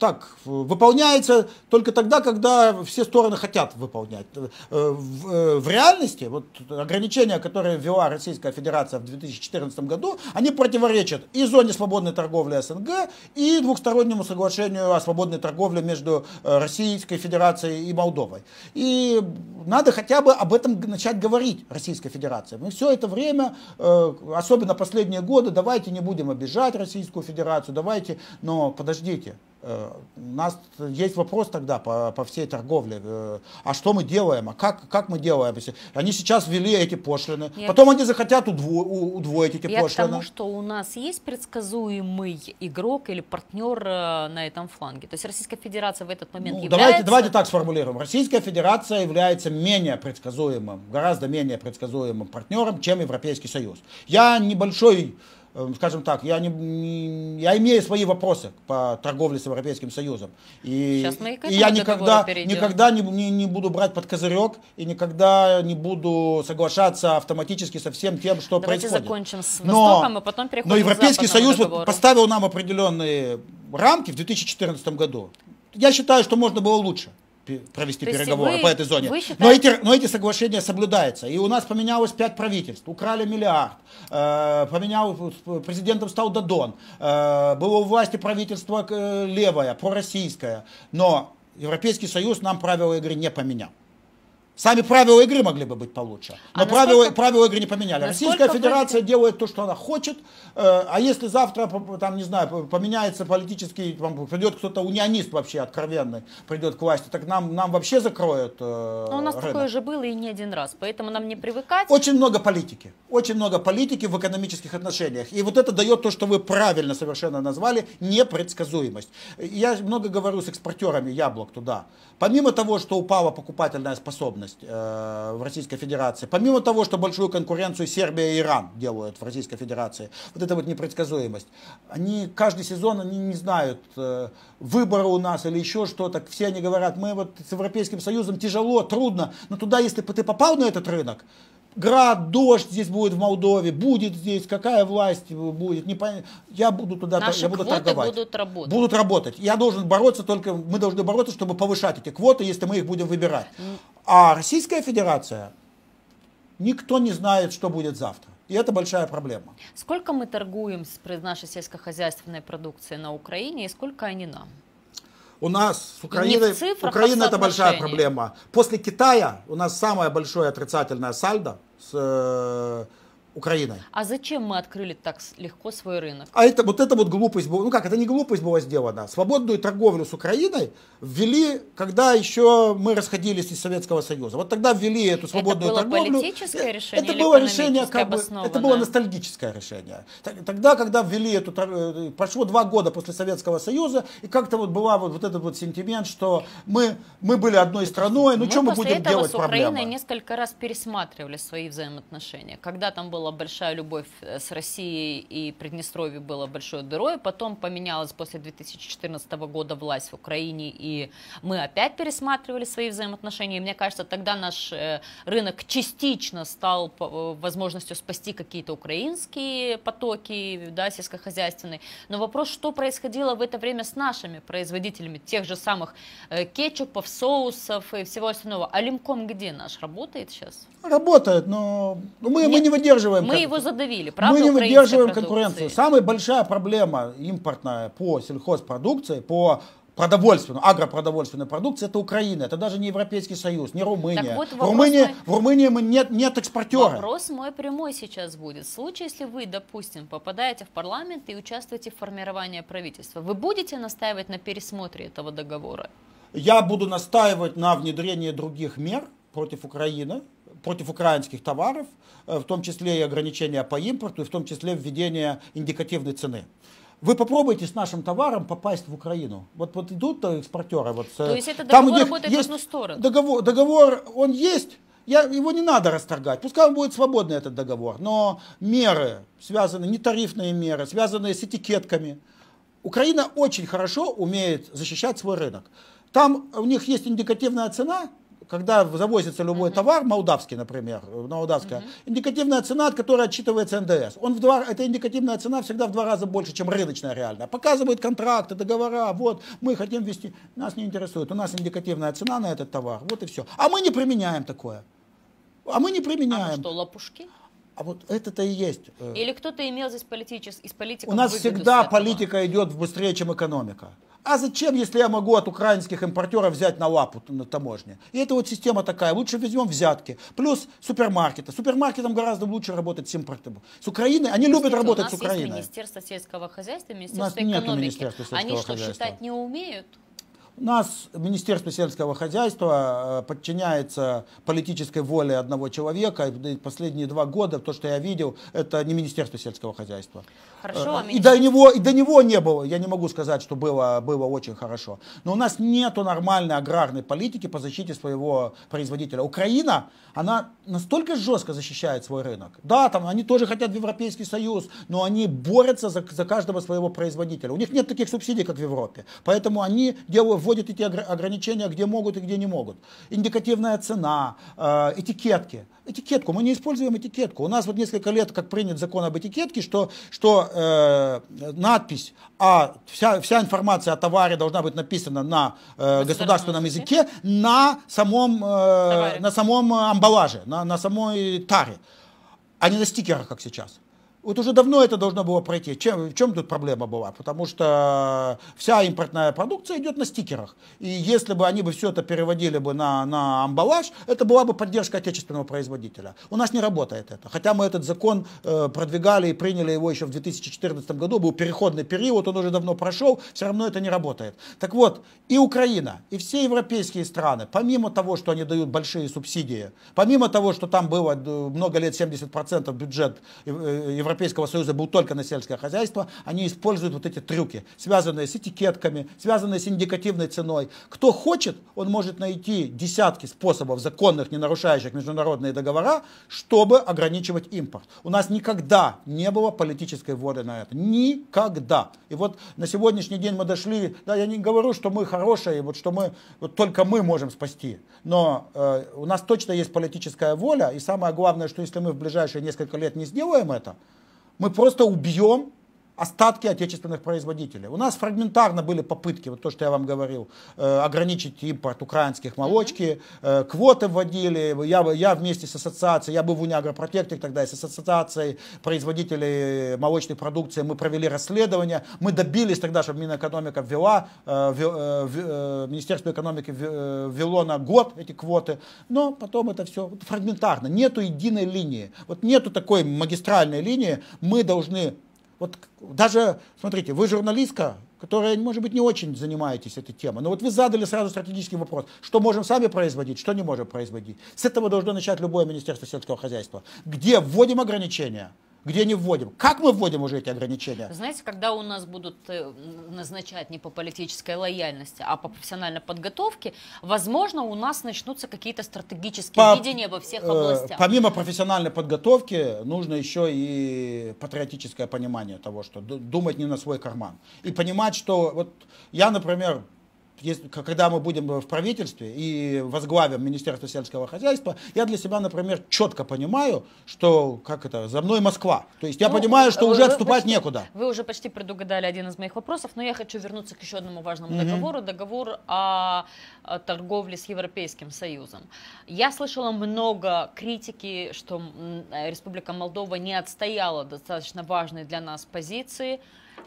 так, э, выполняется только тогда, когда все стороны хотят выполнять. Э, в, э, в реальности вот ограничения, которые ввела Российская Федерация в 2014 году, они противоречат и зоне свободной торговли СНГ, и двухстороннему соглашению о свободной торговле между Российской Федерацией и Молдовой. И надо хотя бы об этом начать говорить Российской Федерации. Мы все это время, особенно последние годы, давайте не будем обижать Российскую Федерацию, давайте, но подождите, Э, у нас есть вопрос тогда по, по всей торговле. Э, а что мы делаем? А как, как мы делаем? Они сейчас ввели эти пошлины. Я потом к... они захотят удво, удвоить эти Я пошлины. Я к тому, что у нас есть предсказуемый игрок или партнер э, на этом фланге. То есть Российская Федерация в этот момент ну, является... Давайте, давайте так сформулируем. Российская Федерация является менее предсказуемым, гораздо менее предсказуемым партнером, чем Европейский Союз. Я небольшой Э, скажем так, я, не, не, я имею свои вопросы по торговле с Европейским Союзом. И, мы и, и я никогда, никогда не, не, не буду брать под козырек и никогда не буду соглашаться автоматически со всем тем, что Давайте происходит. Давайте закончим с Востоком, но, а и потом переходим Но Европейский к Союз договору. поставил нам определенные рамки в 2014 году. Я считаю, что можно было лучше провести То переговоры вы, по этой зоне. Считаете... Но, эти, но эти соглашения соблюдаются. И у нас поменялось пять правительств, украли миллиард, э, поменял, президентом стал Дадон, э, было у власти правительство э, левое, пророссийское, но Европейский Союз нам правила игры не поменял. Сами правила игры могли бы быть получше. Но а правила, правила игры не поменяли. Российская Федерация вы... делает то, что она хочет. Э, а если завтра, там, не знаю, поменяется политический, там, придет кто-то унионист вообще откровенный, придет к власти, так нам, нам вообще закроют э, Но у нас рынок. такое же было и не один раз, поэтому нам не привыкать. Очень много политики. Очень много политики в экономических отношениях. И вот это дает то, что вы правильно совершенно назвали, непредсказуемость. Я много говорю с экспортерами яблок туда. Помимо того, что упала покупательная способность, потребность э, в Российской Федерации. Помимо того, что большую конкуренцию Сербия и Иран делают в Российской Федерации, вот эта вот непредсказуемость. Они каждый сезон они не знают э, выбора у нас или еще что-то. Все они говорят, мы вот с Европейским Союзом тяжело, трудно, но туда, если бы ты попал на этот рынок, град, дождь здесь будет в Молдове, будет здесь, какая власть будет, не пон... я буду туда, Наши я буду квоты торговать. будут работать. Будут работать. Я должен бороться только, мы должны бороться, чтобы повышать эти квоты, если мы их будем выбирать. А Российская Федерация, никто не знает, что будет завтра. И это большая проблема. Сколько мы торгуем с нашей сельскохозяйственной продукцией на Украине и сколько они нам? У нас с Украиной, цифрах, Украина это большая проблема. После Китая у нас самое большое отрицательное сальдо с э, Украиной. А зачем мы открыли так легко свой рынок? А это вот эта вот глупость была, ну как, это не глупость была сделана. Свободную торговлю с Украиной ввели, когда еще мы расходились из Советского Союза. Вот тогда ввели эту свободную торговлю. это было торговлю. Политическое э, решение это было решение как бы, это было ностальгическое решение. Тогда, когда ввели эту, э, э, прошло два года после Советского Союза и как-то вот была вот, вот этот вот сентимент, что мы мы были одной страной, ну что мы будем этого делать с Украиной проблема? несколько раз пересматривали свои взаимоотношения, когда там был была большая любовь э, с Россией и Приднестровье было большой дырой. Потом поменялась после 2014 года власть в Украине, и мы опять пересматривали свои взаимоотношения. И мне кажется, тогда наш э, рынок частично стал э, возможностью спасти какие-то украинские потоки, да, сельскохозяйственные. Но вопрос, что происходило в это время с нашими производителями тех же самых кетчупов, соусов и всего остального. А Лимком где наш работает сейчас? Работает, но мы, Нет, мы не выдерживаем. Мы его задавили, правда? Мы не выдерживаем конкуренцию. Самая большая проблема импортная по сельхозпродукции, по продовольственную, агропродовольственную продукции это Украина, это даже не Европейский Союз, не Румыния. Вот в, Румынии, мой... в Румынии мы нет, нет экспортера. Вопрос мой прямой сейчас будет. В случае, если вы, допустим, попадаете в парламент и участвуете в формировании правительства, вы будете настаивать на пересмотре этого договора? Я буду настаивать на внедрении других мер против Украины, против украинских товаров, э, в том числе и ограничения по импорту, и в том числе введение индикативной цены. Вы попробуйте с нашим товаром попасть в Украину. Вот, вот идут экспортеры. Вот, э, То есть это договор там работает есть в одну сторону? Договор, договор, он есть, я, его не надо расторгать. Пускай он будет свободный этот договор. Но меры, связанные, не тарифные меры, связанные с этикетками. Украина очень хорошо умеет защищать свой рынок. Там у них есть индикативная цена, когда завозится любой uh-huh. товар, молдавский, например, молдавская, uh-huh. индикативная цена, от которой отчитывается НДС. Он в два, эта индикативная цена всегда в два раза больше, чем рыночная реальная. Показывают контракты, договора, вот, мы хотим вести, нас не интересует, у нас индикативная цена на этот товар, вот и все. А мы не применяем такое. А мы не применяем. А что, лапушки? А вот это-то и есть. Э, Или кто-то имел здесь политический, из политиков. У нас всегда политика идет быстрее, чем экономика. А зачем, если я могу от украинских импортеров взять на лапу на таможне? И это вот система такая. Лучше возьмем взятки. Плюс супермаркеты. Супермаркетам гораздо лучше работать с импортом. С Украины они Простите, любят работать у нас с Украиной. Есть Министерство сельского хозяйства, Министерство у нас экономики. Министерства сельского они что, хозяйства. считать не умеют? У нас Министерство сельского хозяйства э, подчиняется политической воле одного человека. И последние два года, то, что я видел, это не Министерство сельского хозяйства. Хорошо, э, и, до него, и до него не было, я не могу сказать, что было, было очень хорошо. Но у нас нет нормальной аграрной политики по защите своего производителя. Украина, она настолько жестко защищает свой рынок. Да, там они тоже хотят в Европейский Союз, но они борются за, за каждого своего производителя. У них нет таких субсидий, как в Европе. Поэтому они делают, вводят эти ограничения, где могут и где не могут. Индикативная цена, э, этикетки. Этикетку, мы не используем этикетку. У нас вот несколько лет, как принят закон об этикетке, что, что э, надпись, а вся, вся информация о товаре должна быть написана на э, государственном языке, на самом, э, на самом э, амбалаже, на, на самой таре, а не на стикерах, как сейчас. Вот уже давно это должно было пройти. Чем, в чем тут проблема была? Потому что вся импортная продукция идет на стикерах. И если бы они бы все это переводили бы на, на амбалаж, это была бы поддержка отечественного производителя. У нас не работает это. Хотя мы этот закон э, продвигали и приняли его еще в 2014 году. Был переходный период, он уже давно прошел. Все равно это не работает. Так вот, и Украина, и все европейские страны, помимо того, что они дают большие субсидии, помимо того, что там было э, много лет 70% бюджет Европейского э, э, Европейского Союза был только на сельское хозяйство, они используют вот эти трюки, связанные с этикетками, связанные с индикативной ценой. Кто хочет, он может найти десятки способов законных, не нарушающих международные договора, чтобы ограничивать импорт. У нас никогда не было политической воли на это. Никогда. И вот на сегодняшний день мы дошли, да, я не говорю, что мы хорошие, вот что мы, вот только мы можем спасти, но э, у нас точно есть политическая воля, и самое главное, что если мы в ближайшие несколько лет не сделаем это, мы просто убьем остатки отечественных производителей. У нас фрагментарно были попытки, вот то, что я вам говорил, э, ограничить импорт украинских молочки, э, квоты вводили, я, я вместе с ассоциацией, я был в Униагропротекте тогда, с ассоциацией производителей молочной продукции мы провели расследование, мы добились тогда, чтобы Минэкономика ввела, э, Министерство экономики ввело на год эти квоты, но потом это все фрагментарно, нету единой линии, вот нету такой магистральной линии, мы должны вот даже, смотрите, вы журналистка, которая, может быть, не очень занимаетесь этой темой, но вот вы задали сразу стратегический вопрос, что можем сами производить, что не можем производить. С этого должно начать любое Министерство сельского хозяйства. Где вводим ограничения – где не вводим. Как мы вводим уже эти ограничения? Знаете, когда у нас будут э, назначать не по политической лояльности, а по профессиональной подготовке, возможно, у нас начнутся какие-то стратегические по, видения во всех э, областях. Помимо профессиональной подготовки, нужно еще и патриотическое понимание того, что думать не на свой карман. И понимать, что вот я, например, когда мы будем э, в правительстве и возглавим Министерство сельского хозяйства, я для себя, например, четко понимаю, что, как это, за мной Москва. То есть я ну, понимаю, что вы, уже отступать почти, некуда. Вы уже почти предугадали один из моих вопросов, но я хочу вернуться к еще одному важному угу. договору, договор о торговле с Европейским Союзом. Я слышала много критики, что э, Республика Молдова не отстояла достаточно важные для нас позиции,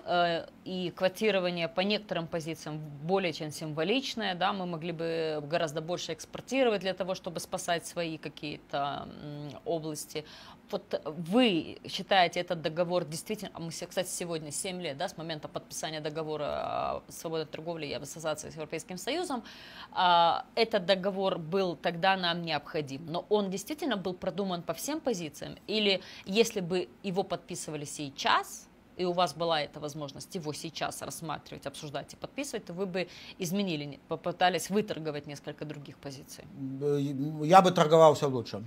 Э, и квотирование по некоторым позициям более чем символичное. Да, мы могли бы гораздо больше экспортировать для того, чтобы спасать свои какие-то области. Вот вы считаете этот договор действительно... А мы, кстати, сегодня 7 лет да, с момента подписания договора о свободной торговле и об ассоциации с Европейским Союзом. А, этот договор был тогда нам необходим, но он действительно был продуман по всем позициям? Или если бы его подписывали сейчас, и у вас была эта возможность его сейчас рассматривать, обсуждать и подписывать, то вы бы изменили, попытались выторговать несколько других позиций? Я бы торговался лучше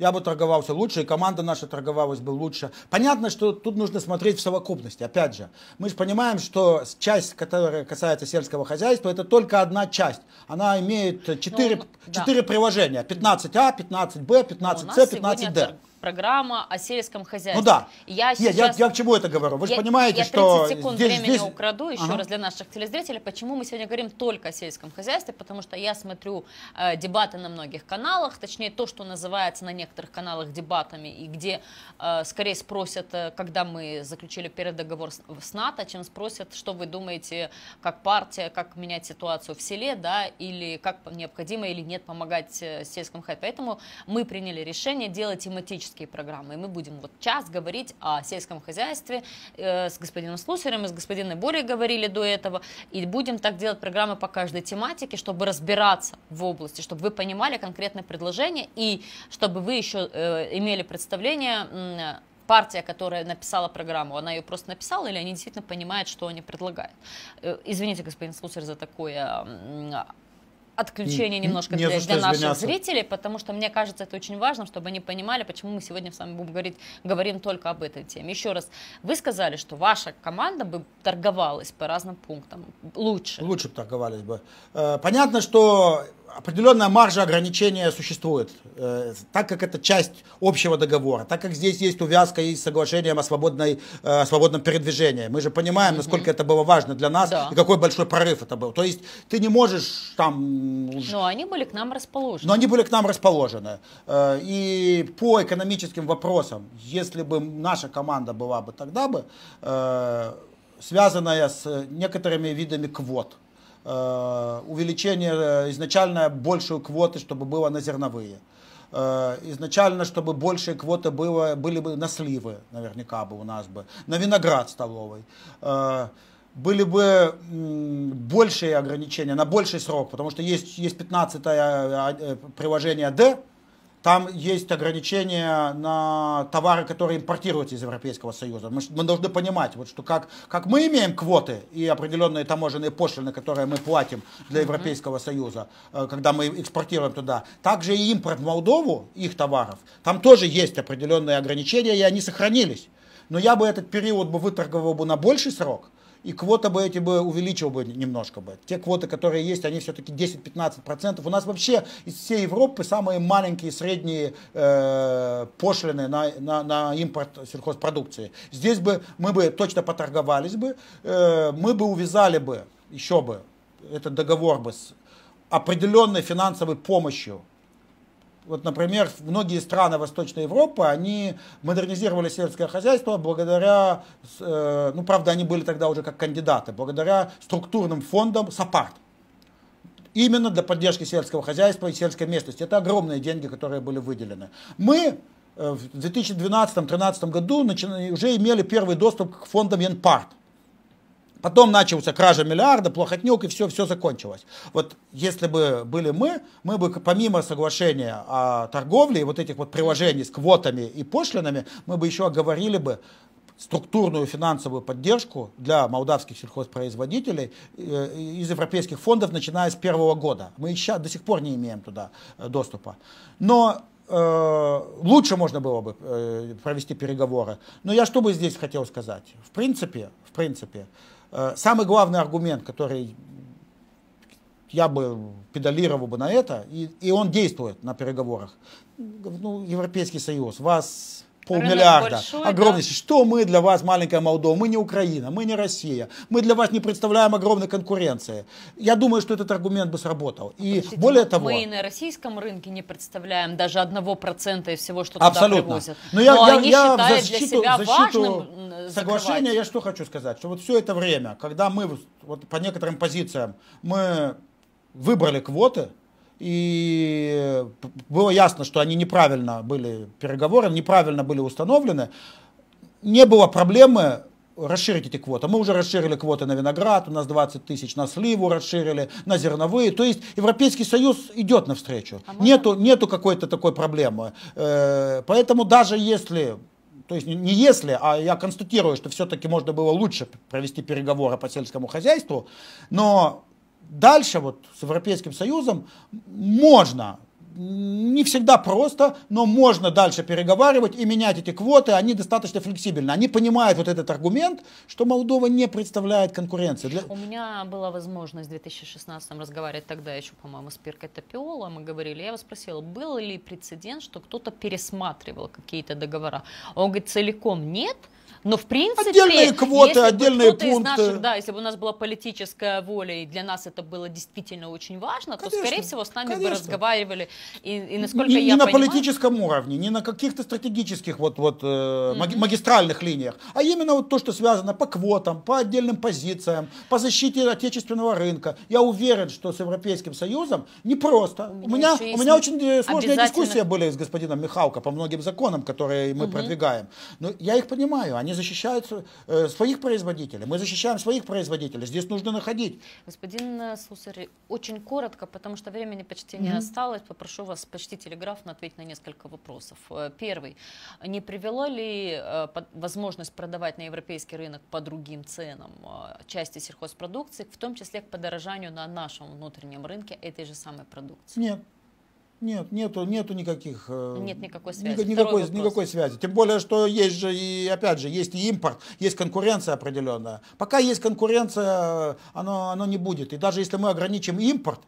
я бы торговался лучше, и команда наша торговалась бы лучше. Понятно, что тут нужно смотреть в совокупности. Опять же, мы же понимаем, что часть, которая касается сельского хозяйства, это только одна часть. Она имеет 4, ну, 4 да. приложения. 15А, 15Б, 15С, 15Д программа о сельском хозяйстве. Ну да. Я, Нет, сейчас... я, я к чему это говорю? Вы я, же понимаете, я 30 что... секунд здесь, времени здесь... украду еще ага. раз для наших телезрителей. Почему мы сегодня говорим только о сельском хозяйстве? Потому что я смотрю э, дебаты на многих каналах, точнее то, что называется на некоторых каналах дебатами, и где э, скорее спросят, э, когда мы заключили передоговор с, с НАТО, чем спросят, что вы думаете, как партия, как менять ситуацию в селе, да, или как необходимо или нет помогать э, сельскому хозяйству. Поэтому мы приняли решение делать тематически тематические программы. И мы будем вот час говорить о сельском хозяйстве э, с господином Слусарем и с господином Борей говорили до этого. И будем так делать программы по каждой тематике, чтобы разбираться в области, чтобы вы понимали конкретное предложение и чтобы вы еще э, имели представление партия, которая написала программу, она ее просто написала, или они действительно понимают, что они предлагают? Э, извините, господин Слусер, за такое отключение немножко не для, для наших извиняться. зрителей, потому что мне кажется, это очень важно, чтобы они понимали, почему мы сегодня с вами будем говорить, говорим только об этой теме. Еще раз, вы сказали, что ваша команда бы торговалась по разным пунктам лучше. Лучше бы торговались бы. Э, понятно, что определенная маржа ограничения существует, э, так как это часть общего договора, так как здесь есть увязка и с соглашением о свободной, э, свободном передвижении. Мы же понимаем, угу. насколько это было важно для нас да. и какой большой прорыв это был. То есть ты не можешь там... Но они были к нам расположены. Но они были к нам расположены. Э, и по экономическим вопросам, если бы наша команда была бы тогда бы, э, связанная с некоторыми видами квот, Э, увеличение э, изначально большую квоты, чтобы было на зерновые. Э, изначально, чтобы большие квоты было, были бы на сливы, наверняка бы у нас бы, на виноград столовый были бы большие ограничения на больший срок, потому что есть, есть 15 приложение D, там есть ограничения на товары, которые импортируются из Европейского Союза. Мы, мы должны понимать, вот, что как, как мы имеем квоты и определенные таможенные пошлины, которые мы платим для Европейского Союза, э, когда мы экспортируем туда, также и импорт в Молдову, их товаров, там тоже есть определенные ограничения, и они сохранились. Но я бы этот период бы выторговал бы на больший срок, и квота бы эти бы увеличил бы немножко бы. Те квоты, которые есть, они все-таки 10-15%. У нас вообще из всей Европы самые маленькие средние э, пошлины на, на, на импорт сельхозпродукции. Здесь бы мы бы точно поторговались бы, э, мы бы увязали бы, еще бы, этот договор бы с определенной финансовой помощью вот, например, многие страны Восточной Европы, они модернизировали сельское хозяйство благодаря, э, ну, правда, они были тогда уже как кандидаты, благодаря структурным фондам САПАРТ. Именно для поддержки сельского хозяйства и сельской местности. Это огромные деньги, которые были выделены. Мы э, в 2012-2013 году уже имели первый доступ к фондам Янпарт Потом начался кража миллиарда, плохотнюк, и все, все закончилось. Вот если бы были мы, мы бы помимо соглашения о торговле и вот этих вот приложений с квотами и пошлинами, мы бы еще оговорили бы структурную финансовую поддержку для молдавских сельхозпроизводителей э, из европейских фондов, начиная с первого года. Мы еще до сих пор не имеем туда э, доступа. Но э, лучше можно было бы э, провести переговоры. Но я что бы здесь хотел сказать? В принципе, в принципе, Э, самый главный аргумент, который я бы педалировал бы на это, и, и он действует на переговорах. Ну, Европейский Союз, вас полмиллиарда. Большой, Огромнейший. Да. Что мы для вас, маленькая Молдова? Мы не Украина, мы не Россия. Мы для вас не представляем огромной конкуренции. Я думаю, что этот аргумент бы сработал. И Подождите, более того... Мы и на российском рынке не представляем даже одного процента из всего, что абсолютно. привозят. Но, я, Но ну, а я, они я считают защиту, для себя защиту важным соглашения я что хочу сказать, что вот все это время, когда мы вот по некоторым позициям мы выбрали квоты, и было ясно, что они неправильно были переговоры, неправильно были установлены. Не было проблемы расширить эти квоты. Мы уже расширили квоты на виноград, у нас 20 тысяч на сливу расширили, на зерновые. То есть Европейский Союз идет навстречу. А нету, нету какой-то такой проблемы. Э, поэтому даже если то есть не если, а я констатирую, что все-таки можно было лучше провести переговоры по сельскому хозяйству, но Дальше вот с Европейским Союзом можно не всегда просто, но можно дальше переговаривать и менять эти квоты, они достаточно флексибельны. Они понимают вот этот аргумент, что Молдова не представляет конкуренции. Для... У меня была возможность в 2016-м разговаривать тогда еще, по-моему, с Пиркой Топиола, мы говорили, я его спросила, был ли прецедент, что кто-то пересматривал какие-то договора. Он говорит, целиком нет, но в принципе... Отдельные квоты, если отдельные бы пункты. Из наших, да, если бы у нас была политическая воля, и для нас это было действительно очень важно, конечно, то, скорее всего, с нами конечно. бы разговаривали. И, и насколько не, я не понимаю... на политическом уровне, не на каких-то стратегических вот, вот, э, mm-hmm. магистральных линиях, а именно вот то, что связано по квотам, по отдельным позициям, по защите отечественного рынка. Я уверен, что с Европейским Союзом не просто. У меня, у меня, у меня очень э, сложные дискуссии были с господином Михалко по многим законам, которые мы mm-hmm. продвигаем. Но я их понимаю, они защищают э, своих производителей, мы защищаем своих производителей, здесь нужно находить. Господин Сусарь, очень коротко, потому что времени почти не mm-hmm. осталось, попрошу вас почти телеграфно ответить на несколько вопросов. Э, первый. Не привело ли э, возможность продавать на европейский рынок по другим ценам части сельхозпродукции, в том числе к подорожанию на нашем внутреннем рынке этой же самой продукции? Нет. Нет, нету, нету никаких... Э, Нет никакой связи. Ни, никакой, никакой связи. Тем более, что есть же и, опять же, есть и импорт, есть конкуренция определенная. Пока есть конкуренция, оно, оно не будет. И даже если мы ограничим импорт,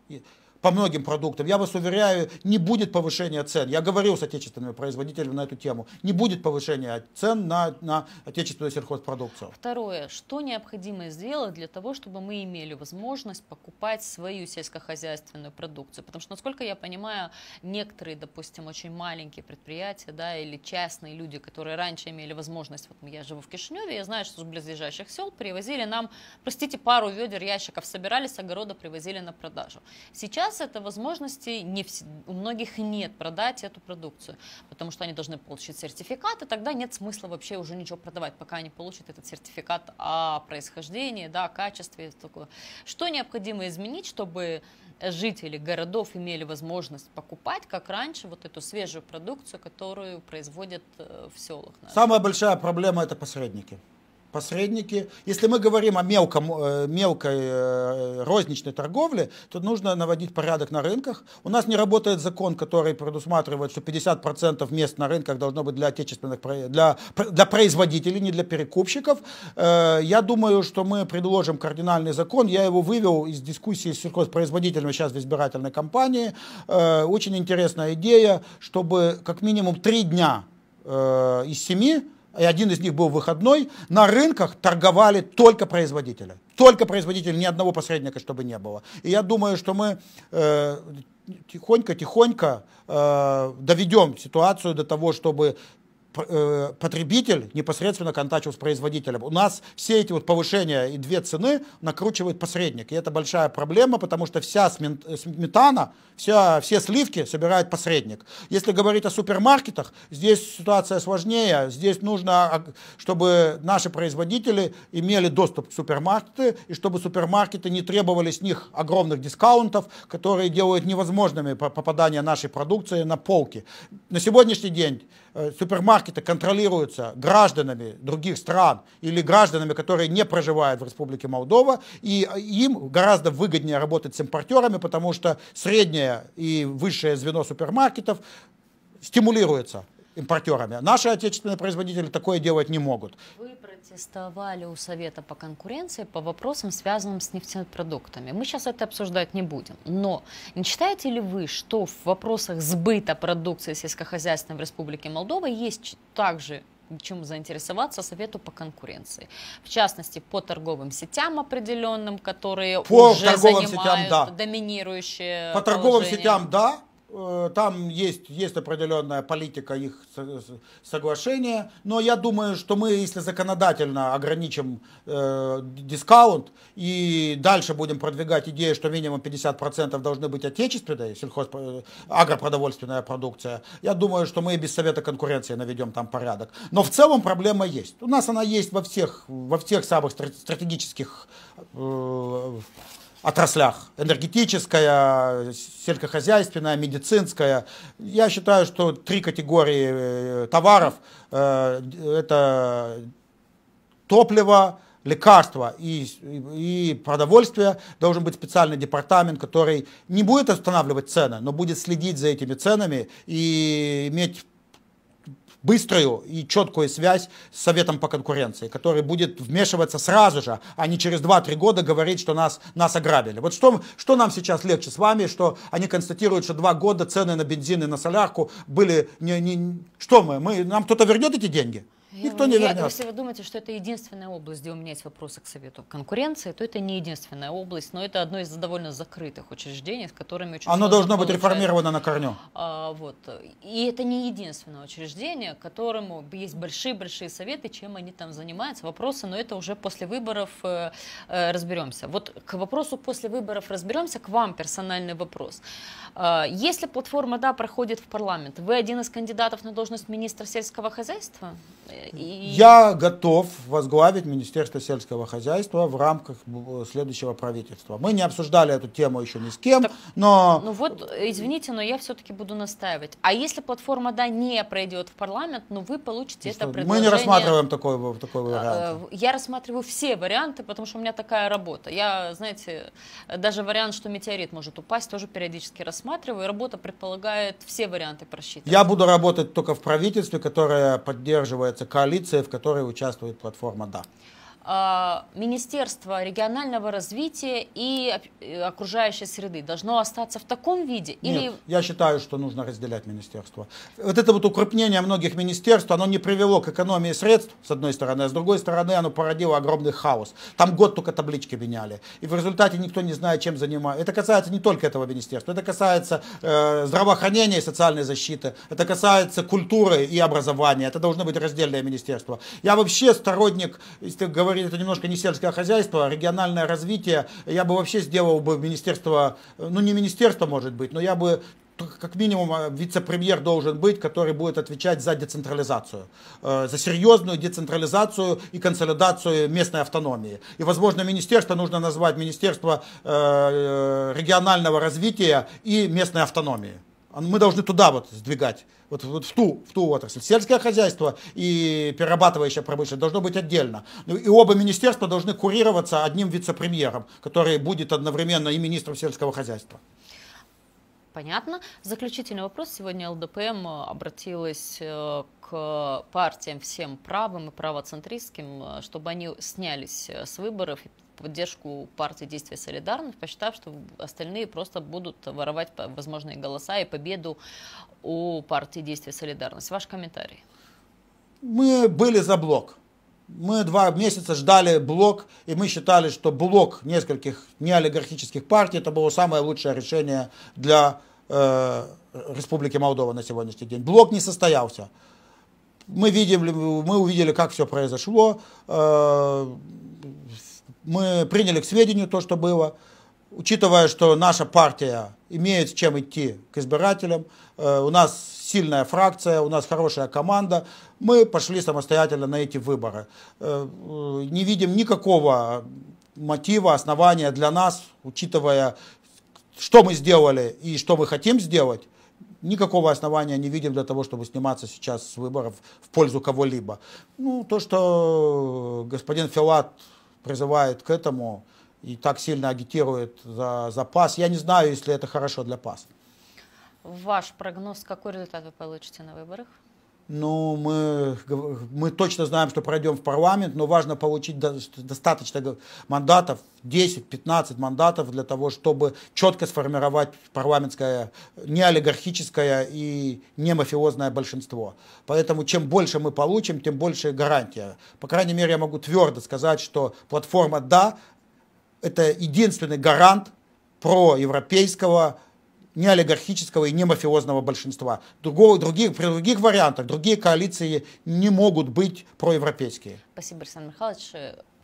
по многим продуктам. Я вас уверяю, не будет повышения цен. Я говорил с отечественными производителями на эту тему. Не будет повышения цен на, на отечественную сельхозпродукцию. Второе. Что необходимо сделать для того, чтобы мы имели возможность покупать свою сельскохозяйственную продукцию? Потому что, насколько я понимаю, некоторые, допустим, очень маленькие предприятия да, или частные люди, которые раньше имели возможность, вот я живу в Кишиневе, я знаю, что с близлежащих сел привозили нам, простите, пару ведер ящиков собирали с огорода, привозили на продажу. Сейчас сейчас этой возможности не вс... у многих нет продать эту продукцию, потому что они должны получить сертификат, и тогда нет смысла вообще уже ничего продавать, пока они получат этот сертификат о происхождении, да, о качестве. Такое. Что необходимо изменить, чтобы жители городов имели возможность покупать, как раньше, вот эту свежую продукцию, которую производят э, в селах? Наших. Самая большая проблема – это посредники посредники. Если мы говорим о мелком, э, мелкой э, розничной торговле, то нужно наводить порядок на рынках. У нас не работает закон, который предусматривает, что 50% мест на рынках должно быть для отечественных, для, для производителей, не для перекупщиков. Э, я думаю, что мы предложим кардинальный закон. Я его вывел из дискуссии с сельхозпроизводителями сейчас в избирательной кампании. Очень интересная идея, чтобы как минимум три дня из семи и один из них был выходной, на рынках торговали только производители. Только производители, ни одного посредника, чтобы не было. И я думаю, что мы э, тихонько-тихонько э, доведем ситуацию до того, чтобы Э, потребитель непосредственно контактирует с производителем. У нас все эти вот повышения и две цены накручивает посредник. И это большая проблема, потому что вся э, сметана, вся, все сливки собирает посредник. Если говорить о супермаркетах, здесь ситуация сложнее. Здесь нужно, а, чтобы наши производители имели доступ к супермаркеты и чтобы супермаркеты не требовали с них огромных дискаунтов, которые делают невозможными попадание нашей продукции на полки. На сегодняшний день Э, супермаркеты контролируются гражданами других стран или гражданами, которые не проживают в Республике Молдова, и э, им гораздо выгоднее работать с импортерами, потому что среднее и высшее звено супермаркетов стимулируется импортерами. Наши отечественные производители такое делать не могут. Вы протестовали у Совета по конкуренции по вопросам, связанным с нефтепродуктами. Мы сейчас это обсуждать не будем. Но не считаете ли вы, что в вопросах сбыта продукции сельскохозяйственной в Республике Молдова есть также чем заинтересоваться совету по конкуренции. В частности, по торговым сетям определенным, которые по уже занимают сетям, да. доминирующие По торговым положение. сетям, да, Э, там есть, есть определенная политика их соглашения, но я думаю, что мы, если законодательно ограничим э, дискаунт и дальше будем продвигать идею, что минимум 50% должны быть отечественные сельхоз, э, агропродовольственная продукция, я думаю, что мы и без Совета конкуренции наведем там порядок. Но в целом проблема есть. У нас она есть во всех, во всех самых стратегических э, отраслях. Энергетическая, сельскохозяйственная, медицинская. Я считаю, что три категории э, товаров э, это топливо, лекарства и, и продовольствие должен быть специальный департамент, который не будет останавливать цены, но будет следить за этими ценами и иметь быструю и четкую связь с Советом по конкуренции, который будет вмешиваться сразу же, а не через 2-3 года говорить, что нас, нас ограбили. Вот что, что нам сейчас легче с вами, что они констатируют, что 2 года цены на бензин и на солярку были... Не, не, что мы, мы нам кто-то вернет эти деньги? Э, Никто не вернется. Если вы думаете, что это единственная область, где у меня есть вопросы к совету конкуренции, то это не единственная область, но это одно из довольно закрытых учреждений, с которыми очень Оно должно быть реформировано на корню. А, вот. И это не единственное учреждение, которому есть большие-большие советы, чем они там занимаются, вопросы, но это уже после выборов э, э разберемся. Вот к вопросу после выборов разберемся, к вам персональный вопрос. Э, если платформа «Да» проходит в парламент, вы один из кандидатов на должность министра сельского хозяйства? И... Я готов возглавить Министерство сельского хозяйства в рамках следующего правительства. Мы не обсуждали эту тему еще ни с кем, так, но... Ну вот, извините, но я все-таки буду настаивать. А если платформа «Да» не пройдет в парламент, ну вы получите и это что? предложение... Мы не рассматриваем такой, такой а, вариант. Э, я рассматриваю все варианты, потому что у меня такая работа. Я, знаете, даже вариант, что метеорит может упасть, тоже периодически рассматриваю. работа предполагает все варианты просчитывать. Я буду работать только в правительстве, которое поддерживается коалиция, в которой участвует платформа «Да». А, министерство регионального развития и окружающей среды должно остаться в таком виде? Нет, или... я считаю, что нужно разделять министерства. Вот это вот укрупнение многих министерств, оно не привело к экономии средств, с одной стороны, а с другой стороны, оно породило огромный хаос. Там год только таблички меняли. И в результате никто не знает, чем занимается. Это касается не только этого министерства, это касается э, здравоохранения и социальной защиты, это касается культуры и образования. Это должно быть раздельное министерство. Я вообще сторонник, если говорю говорит, это немножко не сельское хозяйство, а региональное развитие. Я бы вообще сделал бы министерство, ну не министерство может быть, но я бы как минимум э, вице-премьер должен быть, который будет отвечать за децентрализацию, э, за серьезную децентрализацию и консолидацию местной автономии. И, возможно, министерство нужно назвать Министерство э, регионального развития и местной автономии. А мы должны туда вот сдвигать, вот, вот в, ту, в ту отрасль. Сельское хозяйство и перерабатывающая промышленность должно быть отдельно. Ну и оба министерства должны курироваться одним вице-премьером, который будет одновременно и министром сельского хозяйства. Понятно. Заключительный вопрос. Сегодня ЛДПМ обратилась э, к партиям всем правым и правоцентристским, э, чтобы они снялись э, с выборов и поддержку партии «Действия солидарных», посчитав, что остальные просто будут воровать возможные голоса и победу у партии «Действия солидарность». Ваш комментарий? Мы были за блок. Мы два месяца ждали блок, и мы считали, что блок нескольких неолигархических партий это было самое лучшее решение для э, Республики Молдова на сегодняшний день. Блок не состоялся. Мы, видим, мы увидели, как все произошло. Э, мы приняли к сведению то, что было, учитывая, что наша партия имеет с чем идти к избирателям, э, у нас сильная фракция, у нас хорошая команда, мы пошли самостоятельно на эти выборы. Э, э, не видим никакого мотива, основания для нас, учитывая, что мы сделали и что мы хотим сделать, никакого основания не видим для того, чтобы сниматься сейчас с выборов в пользу кого-либо. Ну, то, что господин Филат призывает к этому и так сильно агитирует за, за ПАС. Я не знаю, если это хорошо для ПАС. Ваш прогноз, какой результат вы получите на выборах? Ну, мы, мы точно знаем, что пройдем в парламент, но важно получить достаточно мандатов, 10-15 мандатов для того, чтобы четко сформировать парламентское не олигархическое и не мафиозное большинство. Поэтому чем больше мы получим, тем больше гарантия. По крайней мере, я могу твердо сказать, что платформа «Да» — это единственный гарант проевропейского не олигархического и не мафиозного большинства. Другого, других, при других вариантах другие коалиции не могут быть проевропейские. Спасибо, Александр Михайлович.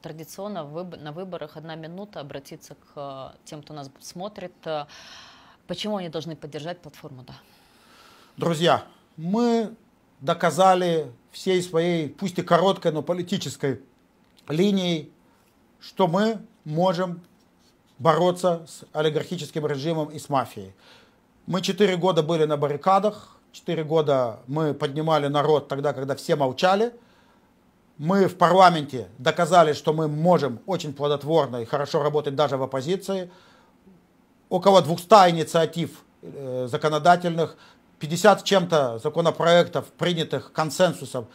Традиционно на выборах одна минута обратиться к э, тем, кто нас смотрит. Э, почему они должны поддержать платформу «Да»? Друзья, мы доказали всей своей, пусть и короткой, но политической линией, что мы можем бороться с олигархическим режимом и с мафией. Мы четыре года были на баррикадах, четыре года мы поднимали народ тогда, когда все молчали. Мы в парламенте доказали, что мы можем очень плодотворно и хорошо работать даже в оппозиции. Около 200 инициатив э, законодательных, 50 с чем-то законопроектов, принятых консенсусом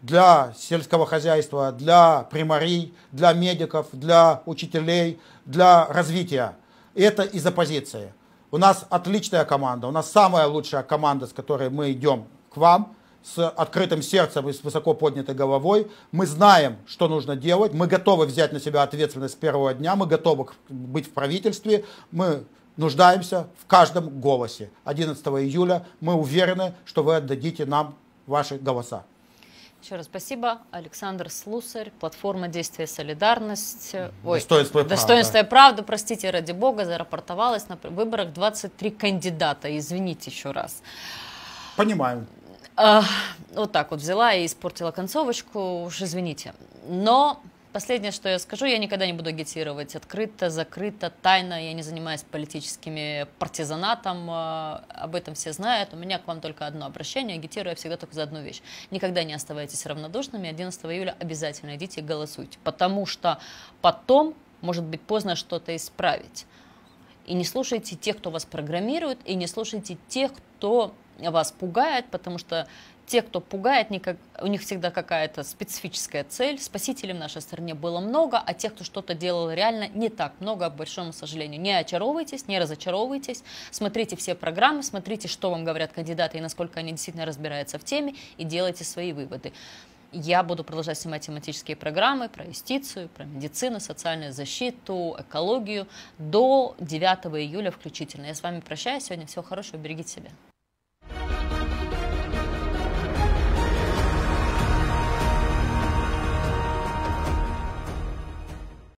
для сельского хозяйства, для примарий, для медиков, для учителей, для развития. Это из оппозиции. У нас отличная команда, у нас самая лучшая команда, с которой мы идем к вам, с открытым сердцем и с высоко поднятой головой. Мы знаем, что нужно делать, мы готовы взять на себя ответственность с первого дня, мы готовы быть в правительстве, мы нуждаемся в каждом голосе. 11 июля мы уверены, что вы отдадите нам ваши голоса. Еще раз спасибо. Александр Слусарь, платформа действия «Солидарность». Э, ой, «Достоинство и правда». «Достоинство и правда», простите, ради бога, зарапортовалась на выборах 23 кандидата. Извините еще раз. Понимаю. А, вот так вот взяла и испортила концовочку, уж извините. Но Последнее, что я скажу, я никогда не буду агитировать открыто, закрыто, тайно. Я не занимаюсь политическими партизанатом, э, об этом все знают. У меня к вам только одно обращение, агитирую я всегда только за одну вещь. Никогда не оставайтесь равнодушными, 11 июля обязательно идите и голосуйте, потому что потом может быть поздно что-то исправить. И не слушайте тех, кто вас программирует, и не слушайте тех, кто вас пугает, потому что те, кто пугает, у них всегда какая-то специфическая цель. Спасителей в нашей стране было много, а тех, кто что-то делал реально, не так много, к большому сожалению. Не очаровывайтесь, не разочаровывайтесь, смотрите все программы, смотрите, что вам говорят кандидаты и насколько они действительно разбираются в теме, и делайте свои выводы. Я буду продолжать снимать тематические программы про юстицию, про медицину, социальную защиту, экологию до 9 июля включительно. Я с вами прощаюсь. Сегодня всего хорошего. Берегите себя.